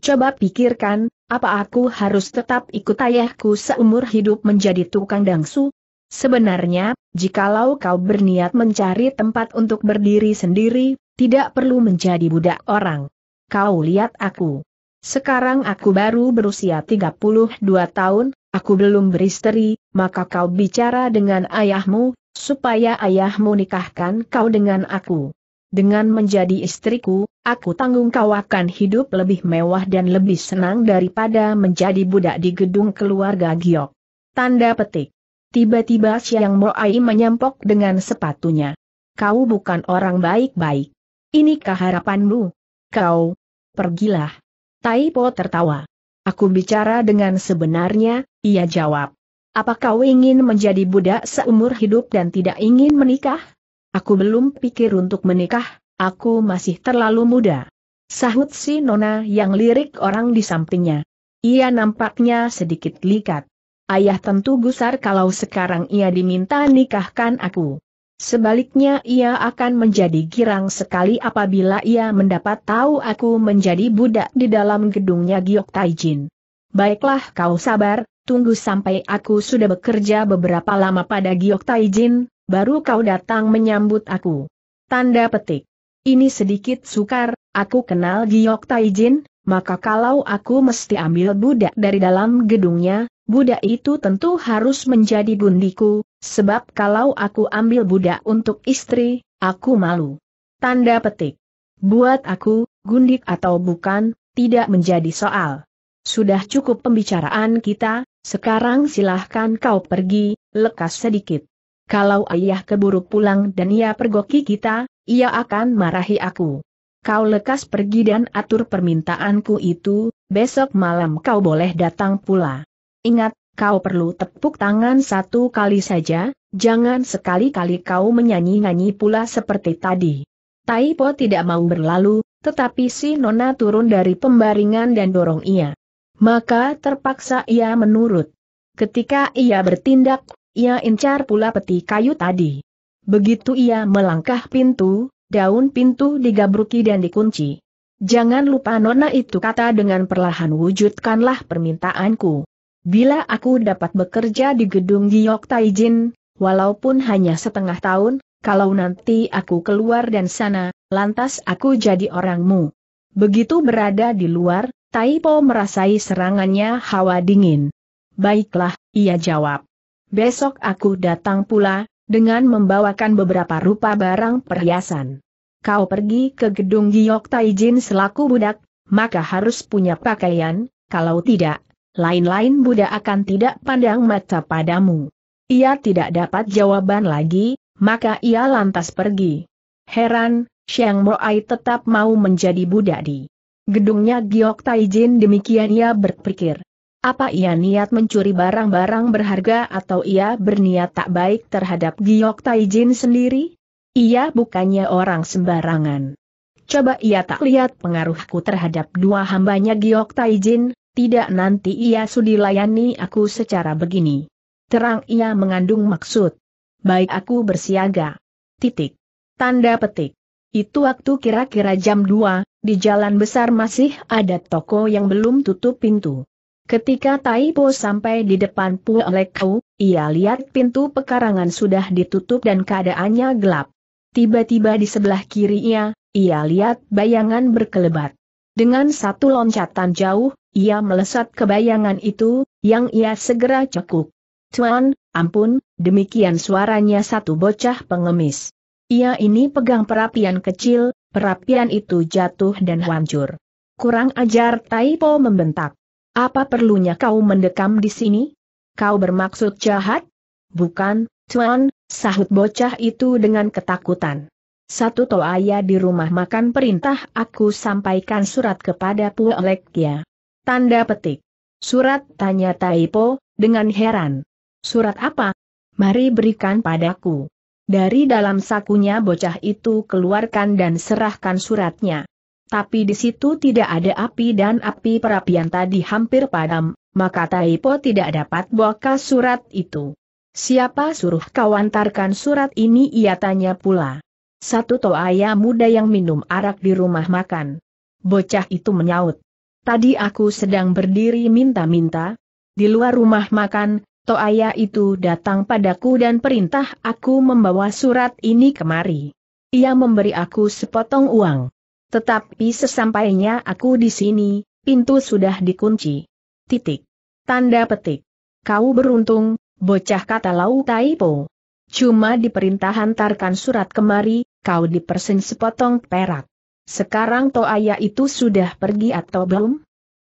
Coba pikirkan, apa aku harus tetap ikut ayahku seumur hidup menjadi tukang dangsu? Sebenarnya, jikalau kau berniat mencari tempat untuk berdiri sendiri, tidak perlu menjadi budak orang. Kau lihat aku. Sekarang aku baru berusia 32 tahun, aku belum beristri, maka kau bicara dengan ayahmu, supaya ayahmu nikahkan kau dengan aku. Dengan menjadi istriku, aku tanggung kau akan hidup lebih mewah dan lebih senang daripada menjadi budak di gedung keluarga Giok. Tanda petik. Tiba-tiba Siang Moai menyampok dengan sepatunya. Kau bukan orang baik-baik. Inikah harapanmu? Kau. Pergilah. Taipo tertawa. Aku bicara dengan sebenarnya, ia jawab. Apa kau ingin menjadi budak seumur hidup dan tidak ingin menikah? Aku belum pikir untuk menikah, aku masih terlalu muda. Sahut si Nona yang lirik orang di sampingnya. Ia nampaknya sedikit likat. Ayah tentu gusar kalau sekarang ia diminta nikahkan aku. Sebaliknya ia akan menjadi girang sekali apabila ia mendapat tahu aku menjadi budak di dalam gedungnya Giok Taijin. Baiklah kau sabar, tunggu sampai aku sudah bekerja beberapa lama pada Giok Taijin, baru kau datang menyambut aku. Tanda petik. Ini sedikit sukar, aku kenal Giok Taijin, maka kalau aku mesti ambil budak dari dalam gedungnya, budak itu tentu harus menjadi gundiku, sebab kalau aku ambil budak untuk istri, aku malu. Tanda petik. Buat aku, gundik atau bukan, tidak menjadi soal. Sudah cukup pembicaraan kita, sekarang silahkan kau pergi, lekas sedikit. Kalau ayah keburu pulang dan ia pergoki kita, ia akan marahi aku. Kau lekas pergi dan atur permintaanku itu, besok malam kau boleh datang pula. Ingat, kau perlu tepuk tangan satu kali saja, jangan sekali-kali kau menyanyi-nyanyi pula seperti tadi. Taipo tidak mau berlalu, tetapi si Nona turun dari pembaringan dan dorong ia. Maka terpaksa ia menurut. Ketika ia bertindak ia incar pula peti kayu tadi. Begitu ia melangkah pintu, daun pintu digabruki dan dikunci. Jangan lupa nona itu kata dengan perlahan wujudkanlah permintaanku. Bila aku dapat bekerja di gedung Giok Taijin, walaupun hanya setengah tahun, kalau nanti aku keluar dan sana, lantas aku jadi orangmu. Begitu berada di luar, Taipo merasai serangannya hawa dingin. Baiklah, ia jawab. Besok aku datang pula, dengan membawakan beberapa rupa barang perhiasan. Kau pergi ke gedung Giok Taijin selaku budak, maka harus punya pakaian, kalau tidak, lain-lain budak akan tidak pandang mata padamu. Ia tidak dapat jawaban lagi, maka ia lantas pergi. Heran, Xiang Moai tetap mau menjadi budak di gedungnya Giok Taijin demikian ia berpikir. Apa ia niat mencuri barang-barang berharga atau ia berniat tak baik terhadap Giok Taijin sendiri? Ia bukannya orang sembarangan. Coba ia tak lihat pengaruhku terhadap dua hambanya Giok Taijin, tidak nanti ia sudi layani aku secara begini. Terang ia mengandung maksud. Baik aku bersiaga. Titik. Tanda petik. Itu waktu kira-kira jam 2, di jalan besar masih ada toko yang belum tutup pintu. Ketika Taipo sampai di depan Puelekau, ia lihat pintu pekarangan sudah ditutup dan keadaannya gelap. Tiba-tiba di sebelah kirinya, ia lihat bayangan berkelebat. Dengan satu loncatan jauh, ia melesat ke bayangan itu, yang ia segera cekuk. Tuan, ampun, demikian suaranya satu bocah pengemis. Ia ini pegang perapian kecil, perapian itu jatuh dan hancur. Kurang ajar Taipo membentak. Apa perlunya kau mendekam di sini? Kau bermaksud jahat? Bukan, Tuan, sahut bocah itu dengan ketakutan. Satu toaya di rumah makan perintah aku sampaikan surat kepada Puelekya. Tanda petik. Surat tanya Taipo, dengan heran. Surat apa? Mari berikan padaku. Dari dalam sakunya bocah itu keluarkan dan serahkan suratnya. Tapi di situ tidak ada api dan api perapian tadi hampir padam, maka Taipo tidak dapat buka surat itu. Siapa suruh kau antarkan surat ini ia tanya pula. Satu toaya muda yang minum arak di rumah makan. Bocah itu menyaut. Tadi aku sedang berdiri minta-minta. Di luar rumah makan, toaya itu datang padaku dan perintah aku membawa surat ini kemari. Ia memberi aku sepotong uang. Tetapi sesampainya aku di sini, pintu sudah dikunci. Titik. Tanda petik. Kau beruntung, bocah kata Lau Taipo. Cuma diperintah hantarkan surat kemari, kau dipersen sepotong perak. Sekarang Toaya itu sudah pergi atau belum?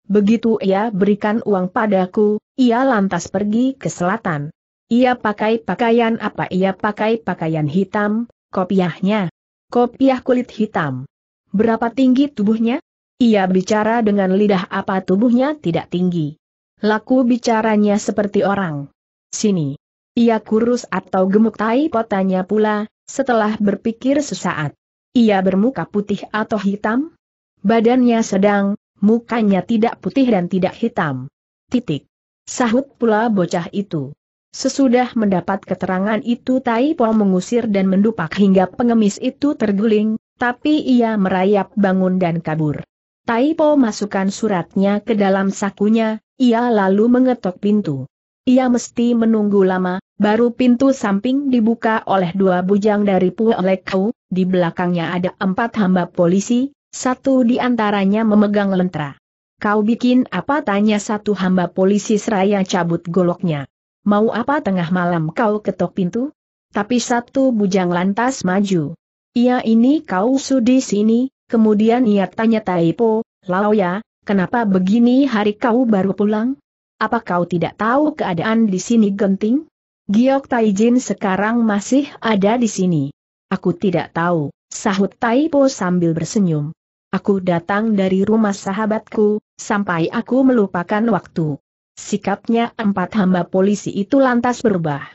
Begitu ia berikan uang padaku, ia lantas pergi ke selatan. Ia pakai pakaian apa? Ia pakai pakaian hitam, kopiahnya. Kopiah kulit hitam. Berapa tinggi tubuhnya? Ia bicara dengan lidah apa tubuhnya tidak tinggi. Laku bicaranya seperti orang. Sini. Ia kurus atau gemuk tai potanya pula, setelah berpikir sesaat. Ia bermuka putih atau hitam? Badannya sedang, mukanya tidak putih dan tidak hitam. Titik. Sahut pula bocah itu. Sesudah mendapat keterangan itu Tai mengusir dan mendupak hingga pengemis itu terguling, tapi ia merayap bangun dan kabur. Taipo masukkan suratnya ke dalam sakunya, ia lalu mengetok pintu. Ia mesti menunggu lama, baru pintu samping dibuka oleh dua bujang dari Puelekau, di belakangnya ada empat hamba polisi, satu di antaranya memegang lentera. Kau bikin apa tanya satu hamba polisi seraya cabut goloknya. Mau apa tengah malam kau ketok pintu? Tapi satu bujang lantas maju. Ia ini kau sudi sini, kemudian ia tanya Taipo, Lao ya, kenapa begini hari kau baru pulang? Apa kau tidak tahu keadaan di sini genting? Giok Taijin sekarang masih ada di sini. Aku tidak tahu, sahut Taipo sambil bersenyum. Aku datang dari rumah sahabatku, sampai aku melupakan waktu. Sikapnya empat hamba polisi itu lantas berubah.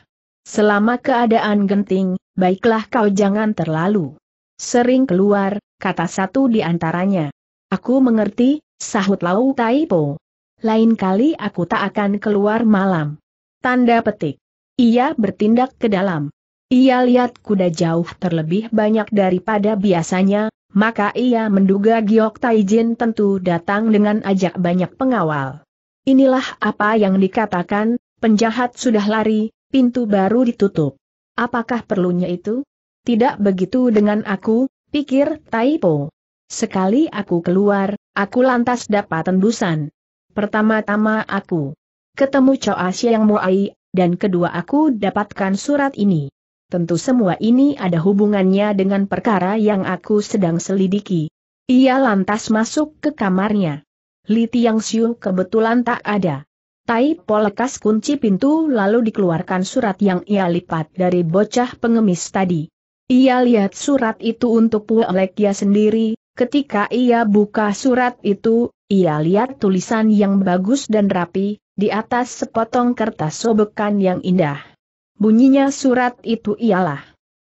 Selama keadaan genting, baiklah kau jangan terlalu sering keluar, kata satu di antaranya. Aku mengerti, sahut Lau Taipo. Lain kali aku tak akan keluar malam. Tanda petik. Ia bertindak ke dalam. Ia lihat kuda jauh terlebih banyak daripada biasanya, maka ia menduga Giok Taijin tentu datang dengan ajak banyak pengawal. Inilah apa yang dikatakan, penjahat sudah lari, pintu baru ditutup. Apakah perlunya itu? Tidak begitu dengan aku, pikir Taipo. Sekali aku keluar, aku lantas dapat tembusan. Pertama-tama aku ketemu Asia yang Muai, dan kedua aku dapatkan surat ini. Tentu semua ini ada hubungannya dengan perkara yang aku sedang selidiki. Ia lantas masuk ke kamarnya. Li Tiang Siu kebetulan tak ada. Tai Po lekas kunci pintu lalu dikeluarkan surat yang ia lipat dari bocah pengemis tadi. Ia lihat surat itu untuk Lekia sendiri, ketika ia buka surat itu, ia lihat tulisan yang bagus dan rapi, di atas sepotong kertas sobekan yang indah. Bunyinya surat itu ialah.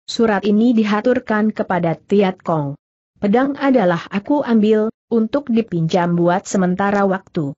Surat ini dihaturkan kepada Tiat Kong. Pedang adalah aku ambil, untuk dipinjam buat sementara waktu.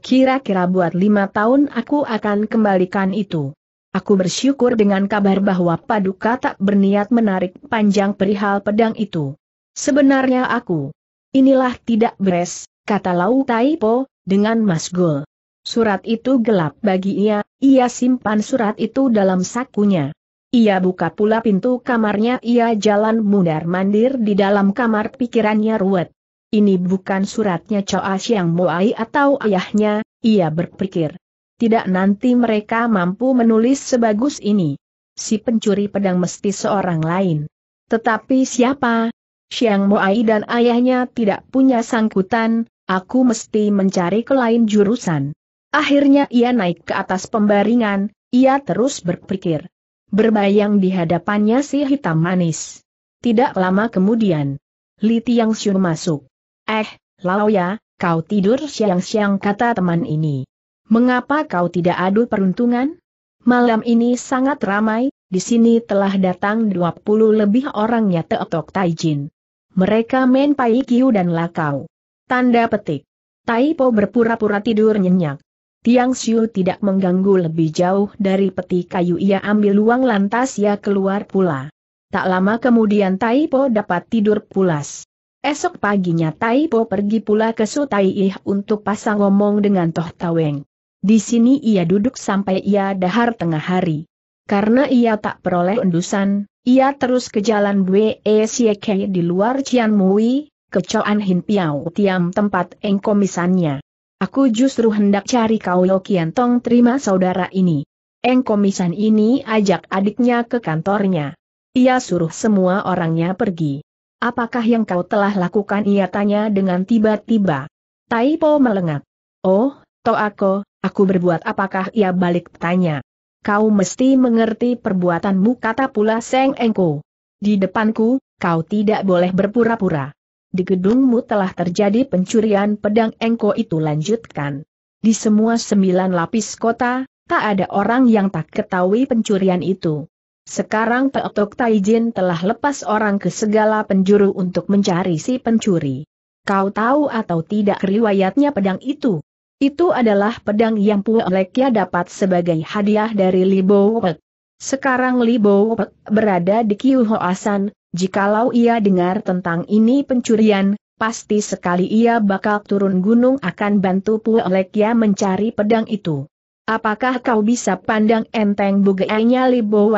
Kira-kira buat lima tahun aku akan kembalikan itu. Aku bersyukur dengan kabar bahwa Paduka tak berniat menarik panjang perihal pedang itu. Sebenarnya aku. Inilah tidak beres, kata Lau Taipo, dengan Mas Gul. Surat itu gelap bagi ia, ia simpan surat itu dalam sakunya. Ia buka pula pintu kamarnya ia jalan mundar-mandir di dalam kamar pikirannya ruwet. Ini bukan suratnya Choa Siang Moai atau ayahnya, ia berpikir. Tidak nanti mereka mampu menulis sebagus ini. Si pencuri pedang mesti seorang lain. Tetapi siapa? Siang Moai dan ayahnya tidak punya sangkutan, aku mesti mencari ke lain jurusan. Akhirnya ia naik ke atas pembaringan, ia terus berpikir. Berbayang di hadapannya si hitam manis. Tidak lama kemudian, Li Tiang Xiu masuk. Eh, Lao ya, kau tidur siang-siang kata teman ini. Mengapa kau tidak adu peruntungan? Malam ini sangat ramai, di sini telah datang 20 lebih orangnya Teotok Taijin. Mereka main Pai Kiu dan Lakau. Tanda petik. Taipo berpura-pura tidur nyenyak. Tiang Siu tidak mengganggu lebih jauh dari peti kayu ia ambil uang lantas ia keluar pula. Tak lama kemudian Taipo dapat tidur pulas. Esok paginya Taipo pergi pula ke Sutaiih untuk pasang ngomong dengan Toh Taweng. Di sini ia duduk sampai ia dahar tengah hari. Karena ia tak peroleh endusan, ia terus ke jalan Bwe Sieke e di luar Cian Mui, ke Coan Hin Piao Tiam tempat engkomisannya. Aku justru hendak cari kau Yokian Tong terima saudara ini. Engkomisan ini ajak adiknya ke kantornya. Ia suruh semua orangnya pergi. Apakah yang kau telah lakukan ia tanya dengan tiba-tiba. Taipo melengat. Oh, toh aku berbuat apakah ia balik tanya. Kau mesti mengerti perbuatanmu kata pula Seng Engko. Di depanku, kau tidak boleh berpura-pura. Di gedungmu telah terjadi pencurian pedang Engko itu lanjutkan. Di semua sembilan lapis kota, tak ada orang yang tak ketahui pencurian itu. Sekarang Teotok Taijin telah lepas orang ke segala penjuru untuk mencari si pencuri. Kau tahu atau tidak riwayatnya pedang itu? Itu adalah pedang yang Puelekya dapat sebagai hadiah dari Libo Sekarang Libo berada di Kiu Hoasan, jikalau ia dengar tentang ini pencurian, pasti sekali ia bakal turun gunung akan bantu Puelekya mencari pedang itu. Apakah kau bisa pandang enteng bugeanya Libo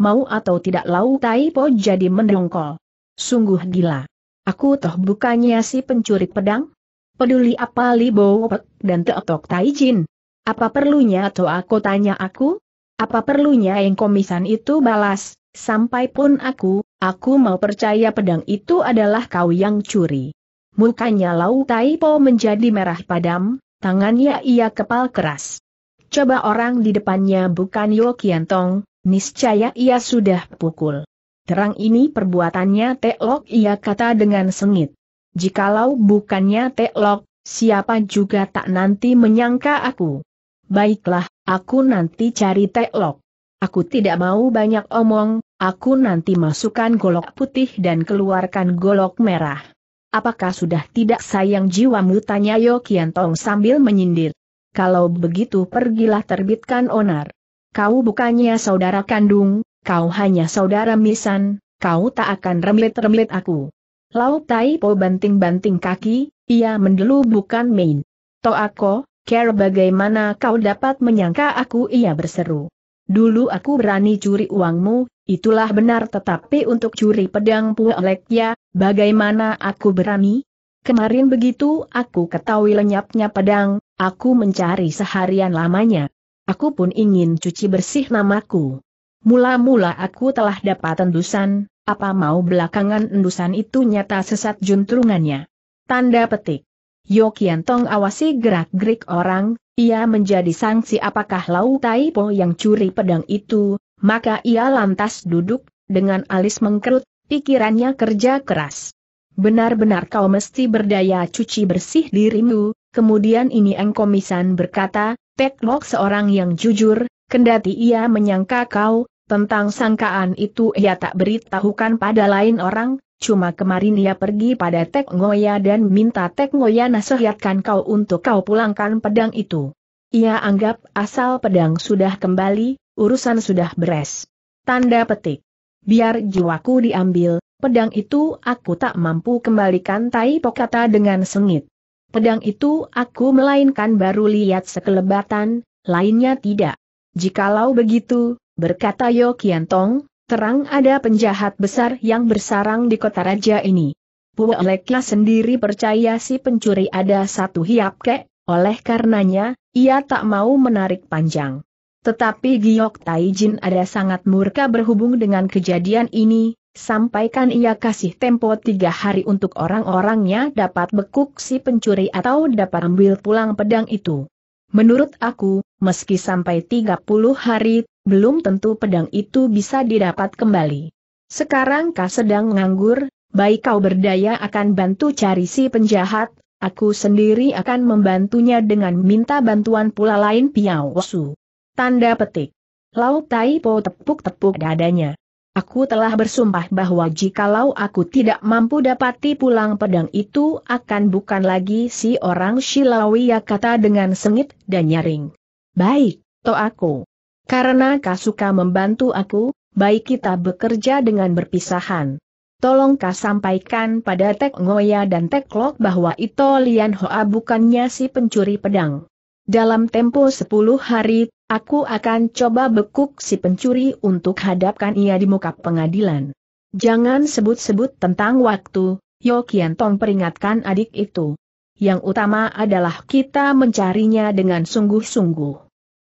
mau atau tidak Lau Tai Po jadi mendongkol. Sungguh gila. Aku toh bukannya si pencuri pedang? Peduli apa Li Bowek dan Teotok Tai Jin? Apa perlunya atau aku tanya aku? Apa perlunya yang komisan itu balas, sampai pun aku, aku mau percaya pedang itu adalah kau yang curi. Mukanya Lau Tai Po menjadi merah padam, tangannya ia kepal keras. Coba orang di depannya bukan Yo Kian Tong, niscaya ia sudah pukul. Terang ini perbuatannya Teok ia kata dengan sengit. Jikalau bukannya Teok, siapa juga tak nanti menyangka aku. Baiklah, aku nanti cari Teok. Aku tidak mau banyak omong, aku nanti masukkan golok putih dan keluarkan golok merah. Apakah sudah tidak sayang jiwamu tanya Yo Tong sambil menyindir. Kalau begitu pergilah terbitkan onar kau bukannya saudara kandung, kau hanya saudara misan, kau tak akan remlet remlet aku. Lau Tai Po banting-banting kaki, ia mendelu bukan main. aku, care bagaimana kau dapat menyangka aku ia berseru. Dulu aku berani curi uangmu, itulah benar tetapi untuk curi pedang puelek ya, bagaimana aku berani? Kemarin begitu aku ketahui lenyapnya pedang, aku mencari seharian lamanya. Aku pun ingin cuci bersih namaku. Mula-mula aku telah dapat endusan, apa mau belakangan endusan itu nyata sesat juntrungannya. Tanda petik. Yokiantong awasi gerak-gerik orang, ia menjadi sanksi apakah Lau Po yang curi pedang itu, maka ia lantas duduk, dengan alis mengkerut, pikirannya kerja keras. Benar-benar kau mesti berdaya cuci bersih dirimu, kemudian ini Engkomisan berkata, Pek Lok seorang yang jujur, kendati ia menyangka kau, tentang sangkaan itu ia tak beritahukan pada lain orang, cuma kemarin ia pergi pada Tek Ngoya dan minta Tek Ngoya nasihatkan kau untuk kau pulangkan pedang itu. Ia anggap asal pedang sudah kembali, urusan sudah beres. Tanda petik. Biar jiwaku diambil, pedang itu aku tak mampu kembalikan Tai Pokata dengan sengit. Pedang itu aku melainkan baru lihat sekelebatan, lainnya tidak. Jikalau begitu, berkata Yo Tong, terang ada penjahat besar yang bersarang di kota raja ini. Puelekya sendiri percaya si pencuri ada satu hiap kek, oleh karenanya, ia tak mau menarik panjang. Tetapi Giok Taijin ada sangat murka berhubung dengan kejadian ini, sampaikan ia kasih tempo tiga hari untuk orang-orangnya dapat bekuk si pencuri atau dapat ambil pulang pedang itu. Menurut aku, meski sampai 30 hari, belum tentu pedang itu bisa didapat kembali. Sekarang kau sedang nganggur, baik kau berdaya akan bantu cari si penjahat, aku sendiri akan membantunya dengan minta bantuan pula lain Piao Su. Tanda petik. Lau Tai Po tepuk-tepuk dadanya. Aku telah bersumpah bahwa jikalau aku tidak mampu dapati pulang pedang itu akan bukan lagi si orang Shilawi. Ya kata dengan sengit dan nyaring. Baik, to aku. Karena kau suka membantu aku, baik kita bekerja dengan berpisahan. Tolong kau sampaikan pada Tek Ngoya dan Tek Lok bahwa itu Lian Hoa bukannya si pencuri pedang. Dalam tempo 10 hari, aku akan coba bekuk si pencuri untuk hadapkan ia di muka pengadilan. Jangan sebut-sebut tentang waktu, Yo Tong peringatkan adik itu. Yang utama adalah kita mencarinya dengan sungguh-sungguh.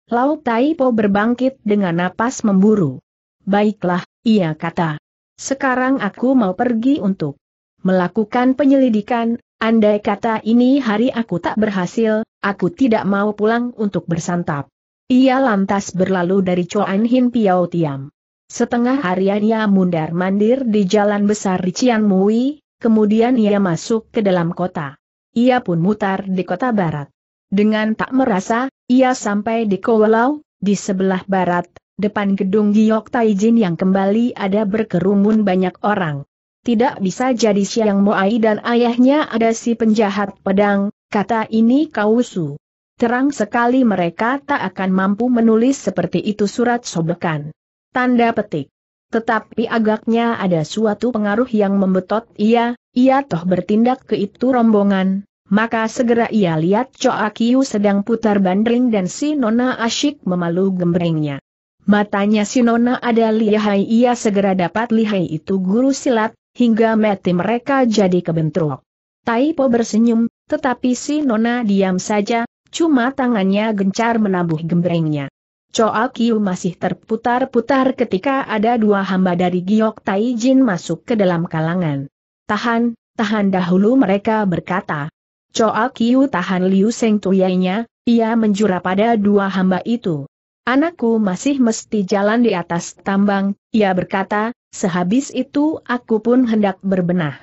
Lau Tai Po berbangkit dengan napas memburu. Baiklah, ia kata. Sekarang aku mau pergi untuk melakukan penyelidikan, Andai kata ini hari aku tak berhasil, aku tidak mau pulang untuk bersantap. Ia lantas berlalu dari Chuan Hin Piao Tiam. Setengah harian ia mundar-mandir di jalan besar Richian Mui, kemudian ia masuk ke dalam kota. Ia pun mutar di kota barat. Dengan tak merasa, ia sampai di Kowalau, di sebelah barat, depan gedung Giok Taijin yang kembali ada berkerumun banyak orang tidak bisa jadi Siang Moai dan ayahnya ada si penjahat pedang, kata ini Kausu. Terang sekali mereka tak akan mampu menulis seperti itu surat sobekan. Tanda petik. Tetapi agaknya ada suatu pengaruh yang membetot ia, ia toh bertindak ke itu rombongan, maka segera ia lihat Choakiu sedang putar bandring dan si Nona asyik memalu gembrengnya. Matanya si Nona ada lihai ia segera dapat lihai itu guru silat, hingga mati mereka jadi kebentrok. Po bersenyum, tetapi si Nona diam saja, cuma tangannya gencar menabuh gembrengnya. Choa Kiu masih terputar-putar ketika ada dua hamba dari Giok Tai Jin masuk ke dalam kalangan. Tahan, tahan dahulu mereka berkata. Choa Kiu tahan Liu Seng Tuyainya, ia menjura pada dua hamba itu. Anakku masih mesti jalan di atas tambang, ia berkata, sehabis itu aku pun hendak berbenah.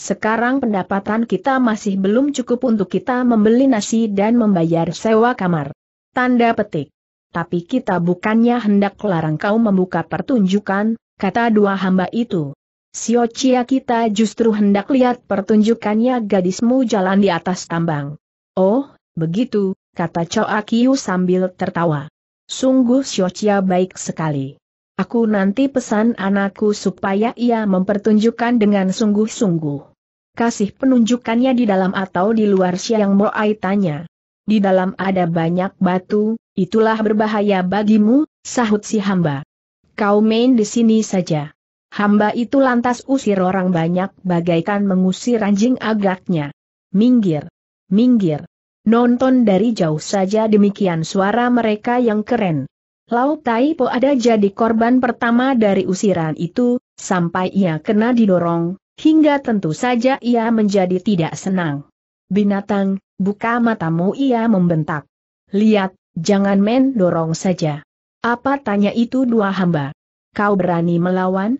Sekarang pendapatan kita masih belum cukup untuk kita membeli nasi dan membayar sewa kamar. Tanda petik. Tapi kita bukannya hendak larang kau membuka pertunjukan, kata dua hamba itu. Sio kita justru hendak lihat pertunjukannya gadismu jalan di atas tambang. Oh, begitu, kata Choa Kiu sambil tertawa. Sungguh Xiaoqia baik sekali. Aku nanti pesan anakku supaya ia mempertunjukkan dengan sungguh-sungguh. Kasih penunjukannya di dalam atau di luar siang Moai tanya. Di dalam ada banyak batu, itulah berbahaya bagimu, sahut si hamba. Kau main di sini saja. Hamba itu lantas usir orang banyak bagaikan mengusir anjing agaknya. Minggir. Minggir. Nonton dari jauh saja demikian suara mereka yang keren. Lau Tai Po ada jadi korban pertama dari usiran itu, sampai ia kena didorong, hingga tentu saja ia menjadi tidak senang. Binatang, buka matamu ia membentak. Lihat, jangan main dorong saja. Apa tanya itu dua hamba? Kau berani melawan?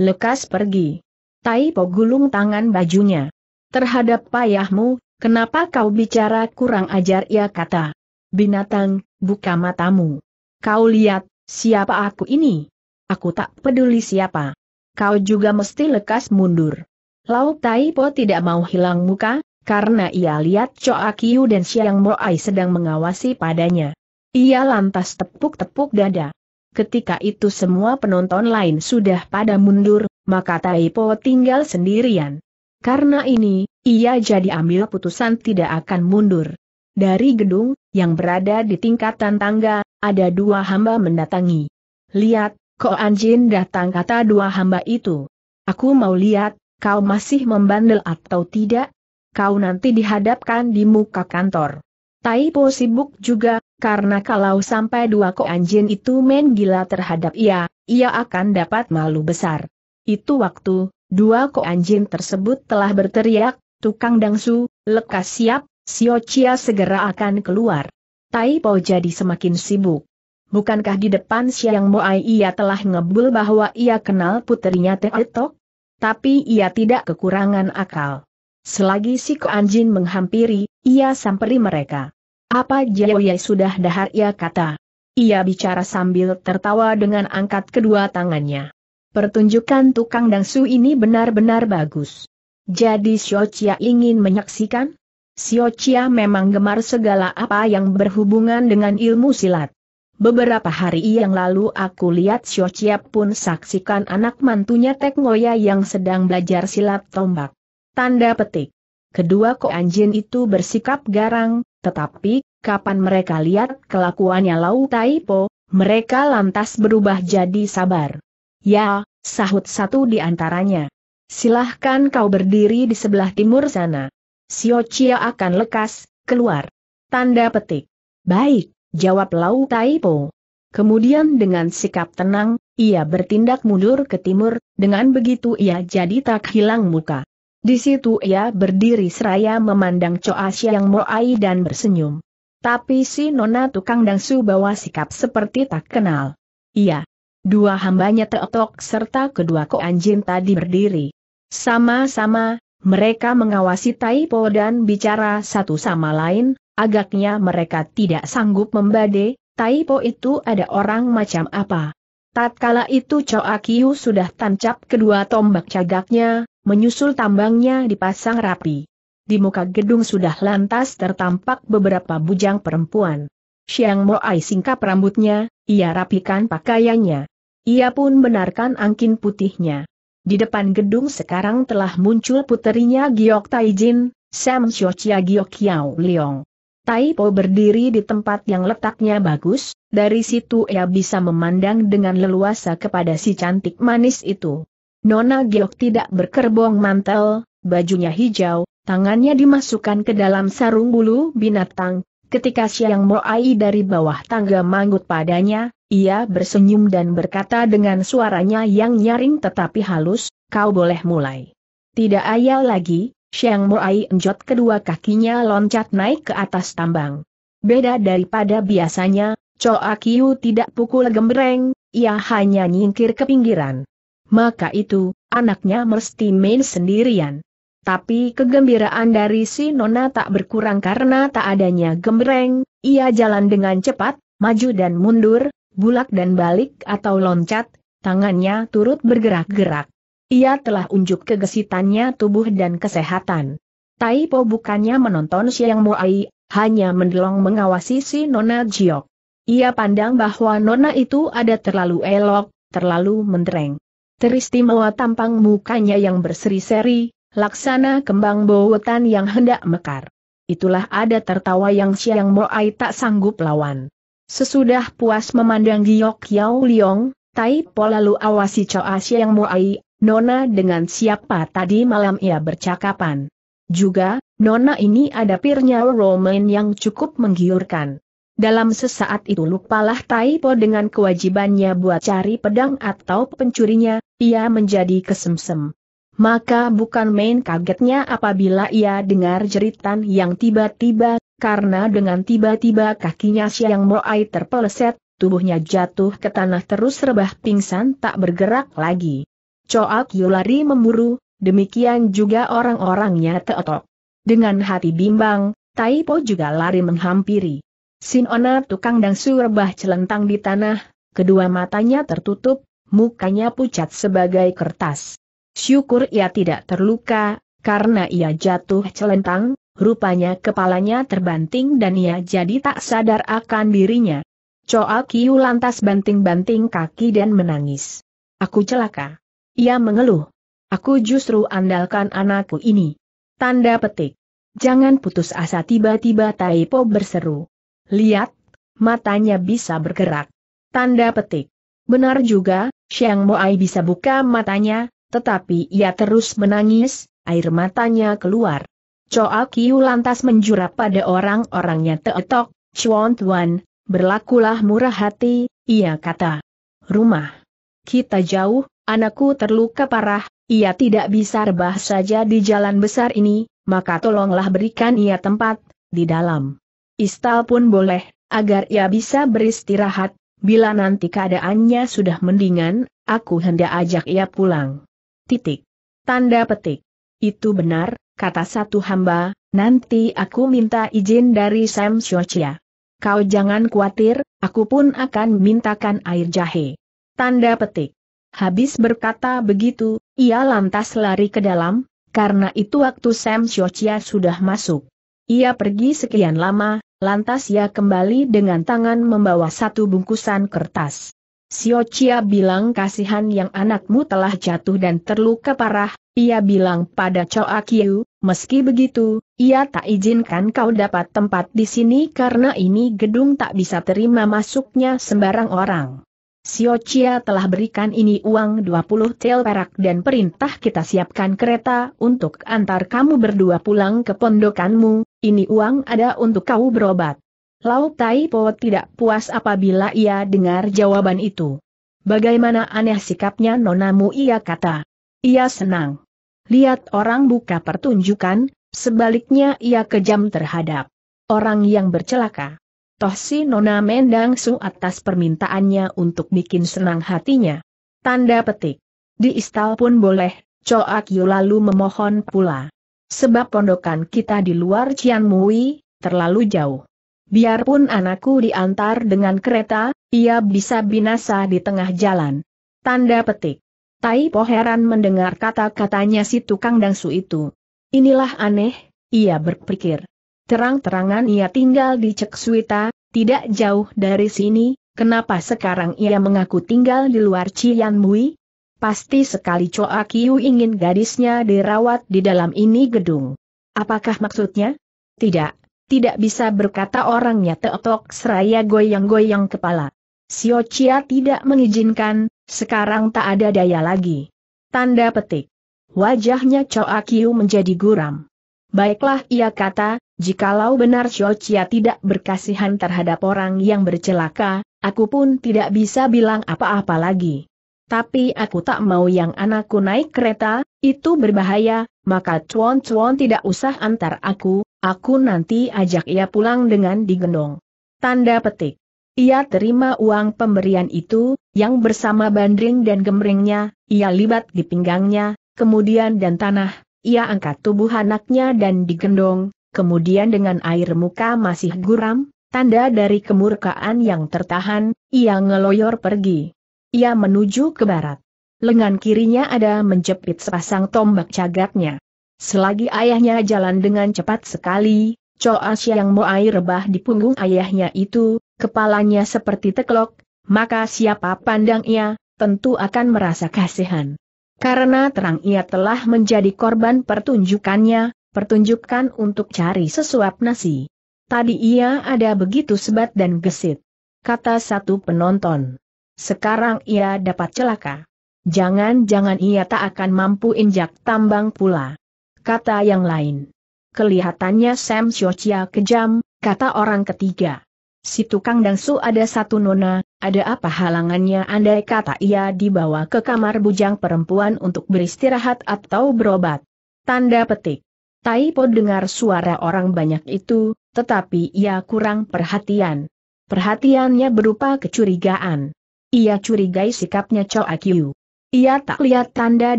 Lekas pergi. Tai Po gulung tangan bajunya. Terhadap payahmu, Kenapa kau bicara kurang ajar ya? kata. Binatang, buka matamu. Kau lihat, siapa aku ini? Aku tak peduli siapa. Kau juga mesti lekas mundur. Lau Tai Po tidak mau hilang muka, karena ia lihat Choa Kiu dan Siang Mo sedang mengawasi padanya. Ia lantas tepuk-tepuk dada. Ketika itu semua penonton lain sudah pada mundur, maka Tai Po tinggal sendirian. Karena ini, ia jadi ambil putusan tidak akan mundur. Dari gedung, yang berada di tingkatan tangga, ada dua hamba mendatangi. Lihat, Ko Anjin datang kata dua hamba itu. Aku mau lihat, kau masih membandel atau tidak? Kau nanti dihadapkan di muka kantor. Taipo sibuk juga, karena kalau sampai dua Ko Anjin itu main gila terhadap ia, ia akan dapat malu besar. Itu waktu, Dua koanjin tersebut telah berteriak, tukang dangsu, lekas siap, Sio Chia segera akan keluar. Tai Po jadi semakin sibuk. Bukankah di depan Siang Moai ia telah ngebul bahwa ia kenal puterinya Teetok? Tapi ia tidak kekurangan akal. Selagi si ko Koanjin menghampiri, ia samperi mereka. Apa ya sudah dahar ia kata. Ia bicara sambil tertawa dengan angkat kedua tangannya. Pertunjukan tukang dangsu ini benar-benar bagus. Jadi Xiochia ingin menyaksikan? Xiochia memang gemar segala apa yang berhubungan dengan ilmu silat. Beberapa hari yang lalu aku lihat Xiochia pun saksikan anak mantunya Teknoya yang sedang belajar silat tombak. Tanda petik. Kedua koanjin itu bersikap garang, tetapi, kapan mereka lihat kelakuannya Lau Taipo, mereka lantas berubah jadi sabar. Ya, sahut satu di antaranya. Silahkan kau berdiri di sebelah timur sana. Sio Chia akan lekas, keluar. Tanda petik. Baik, jawab Lau Taipo. Kemudian dengan sikap tenang, ia bertindak mundur ke timur, dengan begitu ia jadi tak hilang muka. Di situ ia berdiri seraya memandang Choa yang Moai dan bersenyum. Tapi si Nona tukang dangsu bawa sikap seperti tak kenal. Iya, Dua hambanya teotok serta kedua koanjin tadi berdiri. Sama-sama, mereka mengawasi Taipo dan bicara satu sama lain, agaknya mereka tidak sanggup membade, Taipo itu ada orang macam apa. Tatkala itu Choa Kiu sudah tancap kedua tombak cagaknya, menyusul tambangnya dipasang rapi. Di muka gedung sudah lantas tertampak beberapa bujang perempuan. Siang Moai singkap rambutnya, ia rapikan pakaiannya. Ia pun benarkan angkin putihnya. Di depan gedung sekarang telah muncul puterinya Giok Taijin, Sam Shochia Giok Kiao Leong. Taipo berdiri di tempat yang letaknya bagus, dari situ ia bisa memandang dengan leluasa kepada si cantik manis itu. Nona Giok tidak berkerbong mantel, bajunya hijau, tangannya dimasukkan ke dalam sarung bulu binatang, ketika Siang Moai dari bawah tangga manggut padanya, ia bersenyum dan berkata dengan suaranya yang nyaring tetapi halus, kau boleh mulai. Tidak ayal lagi, Xiang Moai enjot kedua kakinya loncat naik ke atas tambang. Beda daripada biasanya, Choa Kiu tidak pukul gemereng, ia hanya nyingkir ke pinggiran. Maka itu, anaknya mesti main sendirian. Tapi kegembiraan dari si Nona tak berkurang karena tak adanya gemereng, ia jalan dengan cepat, maju dan mundur, bulak dan balik atau loncat, tangannya turut bergerak-gerak. Ia telah unjuk kegesitannya tubuh dan kesehatan. Taipo bukannya menonton Siang Ai hanya mendelong mengawasi si Nona Jiok. Ia pandang bahwa Nona itu ada terlalu elok, terlalu mentereng. Teristimewa tampang mukanya yang berseri-seri, laksana kembang bowetan yang hendak mekar. Itulah ada tertawa yang Siang Ai tak sanggup lawan. Sesudah puas memandang Giok Yao Liong, Tai Po lalu awasi Choa yang Muai, Nona dengan siapa tadi malam ia bercakapan. Juga, Nona ini ada pirnya Roman yang cukup menggiurkan. Dalam sesaat itu lupalah Po dengan kewajibannya buat cari pedang atau pencurinya, ia menjadi kesemsem. Maka bukan main kagetnya apabila ia dengar jeritan yang tiba-tiba karena dengan tiba-tiba kakinya Siang Moai terpeleset, tubuhnya jatuh ke tanah terus rebah pingsan tak bergerak lagi. Coak Yu lari memburu, demikian juga orang-orangnya teotok. Dengan hati bimbang, Taipo juga lari menghampiri. Sin Sinona tukang dangsu rebah celentang di tanah, kedua matanya tertutup, mukanya pucat sebagai kertas. Syukur ia tidak terluka, karena ia jatuh celentang, rupanya kepalanya terbanting dan ia jadi tak sadar akan dirinya. Choa Kiu lantas banting-banting kaki dan menangis. Aku celaka. Ia mengeluh. Aku justru andalkan anakku ini. Tanda petik. Jangan putus asa tiba-tiba Taipo berseru. Lihat, matanya bisa bergerak. Tanda petik. Benar juga, Xiang Moai bisa buka matanya, tetapi ia terus menangis, air matanya keluar. Choa Kiu lantas menjura pada orang-orangnya Teetok, Chuan Tuan, berlakulah murah hati, ia kata. Rumah. Kita jauh, anakku terluka parah, ia tidak bisa rebah saja di jalan besar ini, maka tolonglah berikan ia tempat, di dalam. Istal pun boleh, agar ia bisa beristirahat, bila nanti keadaannya sudah mendingan, aku hendak ajak ia pulang. Titik. Tanda petik. Itu benar, kata satu hamba, nanti aku minta izin dari Sam Shochia. Kau jangan khawatir, aku pun akan mintakan air jahe. Tanda petik. Habis berkata begitu, ia lantas lari ke dalam, karena itu waktu Sam Shochia sudah masuk. Ia pergi sekian lama, lantas ia kembali dengan tangan membawa satu bungkusan kertas. Siochia bilang kasihan yang anakmu telah jatuh dan terluka parah, ia bilang pada Choa Kyu, meski begitu, ia tak izinkan kau dapat tempat di sini karena ini gedung tak bisa terima masuknya sembarang orang. Sio Chia telah berikan ini uang 20 tel perak dan perintah kita siapkan kereta untuk antar kamu berdua pulang ke pondokanmu, ini uang ada untuk kau berobat. Lau Tai Po tidak puas apabila ia dengar jawaban itu. Bagaimana aneh sikapnya nonamu ia kata. Ia senang. Lihat orang buka pertunjukan, sebaliknya ia kejam terhadap orang yang bercelaka. Toh si Nona Mendang Su atas permintaannya untuk bikin senang hatinya. Tanda petik. Di istal pun boleh, Coak Yu lalu memohon pula. Sebab pondokan kita di luar Cian Mui, terlalu jauh. Biarpun anakku diantar dengan kereta, ia bisa binasa di tengah jalan. Tanda petik. Tai Po heran mendengar kata-katanya si tukang dangsu itu. Inilah aneh, ia berpikir. Terang-terangan ia tinggal di Ceksuita, tidak jauh dari sini, kenapa sekarang ia mengaku tinggal di luar Cianmui? Pasti sekali Choa Kiu ingin gadisnya dirawat di dalam ini gedung. Apakah maksudnya? Tidak, tidak bisa berkata orangnya teotok seraya goyang-goyang kepala. Sio Chia tidak mengizinkan, sekarang tak ada daya lagi. Tanda petik. Wajahnya Choa Kiu menjadi guram. Baiklah ia kata, jikalau benar Sio Chia tidak berkasihan terhadap orang yang bercelaka, aku pun tidak bisa bilang apa-apa lagi. Tapi aku tak mau yang anakku naik kereta, itu berbahaya, maka Chuan Chuan tidak usah antar aku, aku nanti ajak ia pulang dengan digendong. Tanda petik. Ia terima uang pemberian itu, yang bersama bandring dan gemringnya, ia libat di pinggangnya, kemudian dan tanah, ia angkat tubuh anaknya dan digendong, kemudian dengan air muka masih guram, tanda dari kemurkaan yang tertahan, ia ngeloyor pergi. Ia menuju ke barat. Lengan kirinya ada menjepit sepasang tombak cagatnya. Selagi ayahnya jalan dengan cepat sekali, Coa yang mau air rebah di punggung ayahnya itu, kepalanya seperti teklok, maka siapa pandang ia, tentu akan merasa kasihan. Karena terang ia telah menjadi korban pertunjukannya, pertunjukan untuk cari sesuap nasi. Tadi ia ada begitu sebat dan gesit. Kata satu penonton. Sekarang ia dapat celaka. Jangan-jangan ia tak akan mampu injak tambang pula. Kata yang lain. Kelihatannya Sam Shochia kejam, kata orang ketiga. Si tukang dangsu ada satu nona, ada apa halangannya andai kata ia dibawa ke kamar bujang perempuan untuk beristirahat atau berobat. Tanda petik. Taipo dengar suara orang banyak itu, tetapi ia kurang perhatian. Perhatiannya berupa kecurigaan. Ia curigai sikapnya Chow Akyu. Ia tak lihat tanda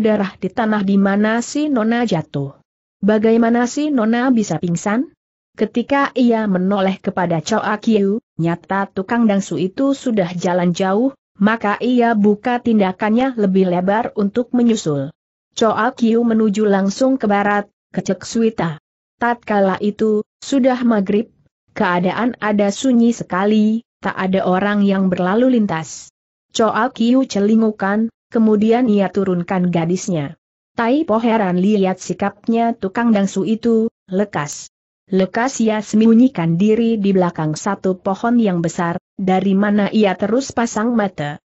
darah di tanah di mana si Nona jatuh. Bagaimana si Nona bisa pingsan? Ketika ia menoleh kepada Choa Kiu, nyata tukang dangsu itu sudah jalan jauh, maka ia buka tindakannya lebih lebar untuk menyusul. Choa Kiu menuju langsung ke barat, ke Cek Tatkala itu, sudah maghrib, keadaan ada sunyi sekali, tak ada orang yang berlalu lintas. Choa Kiu celingukan, kemudian ia turunkan gadisnya. Tai Po heran lihat sikapnya tukang dangsu itu, lekas. Lekas ia sembunyikan diri di belakang satu pohon yang besar, dari mana ia terus pasang mata.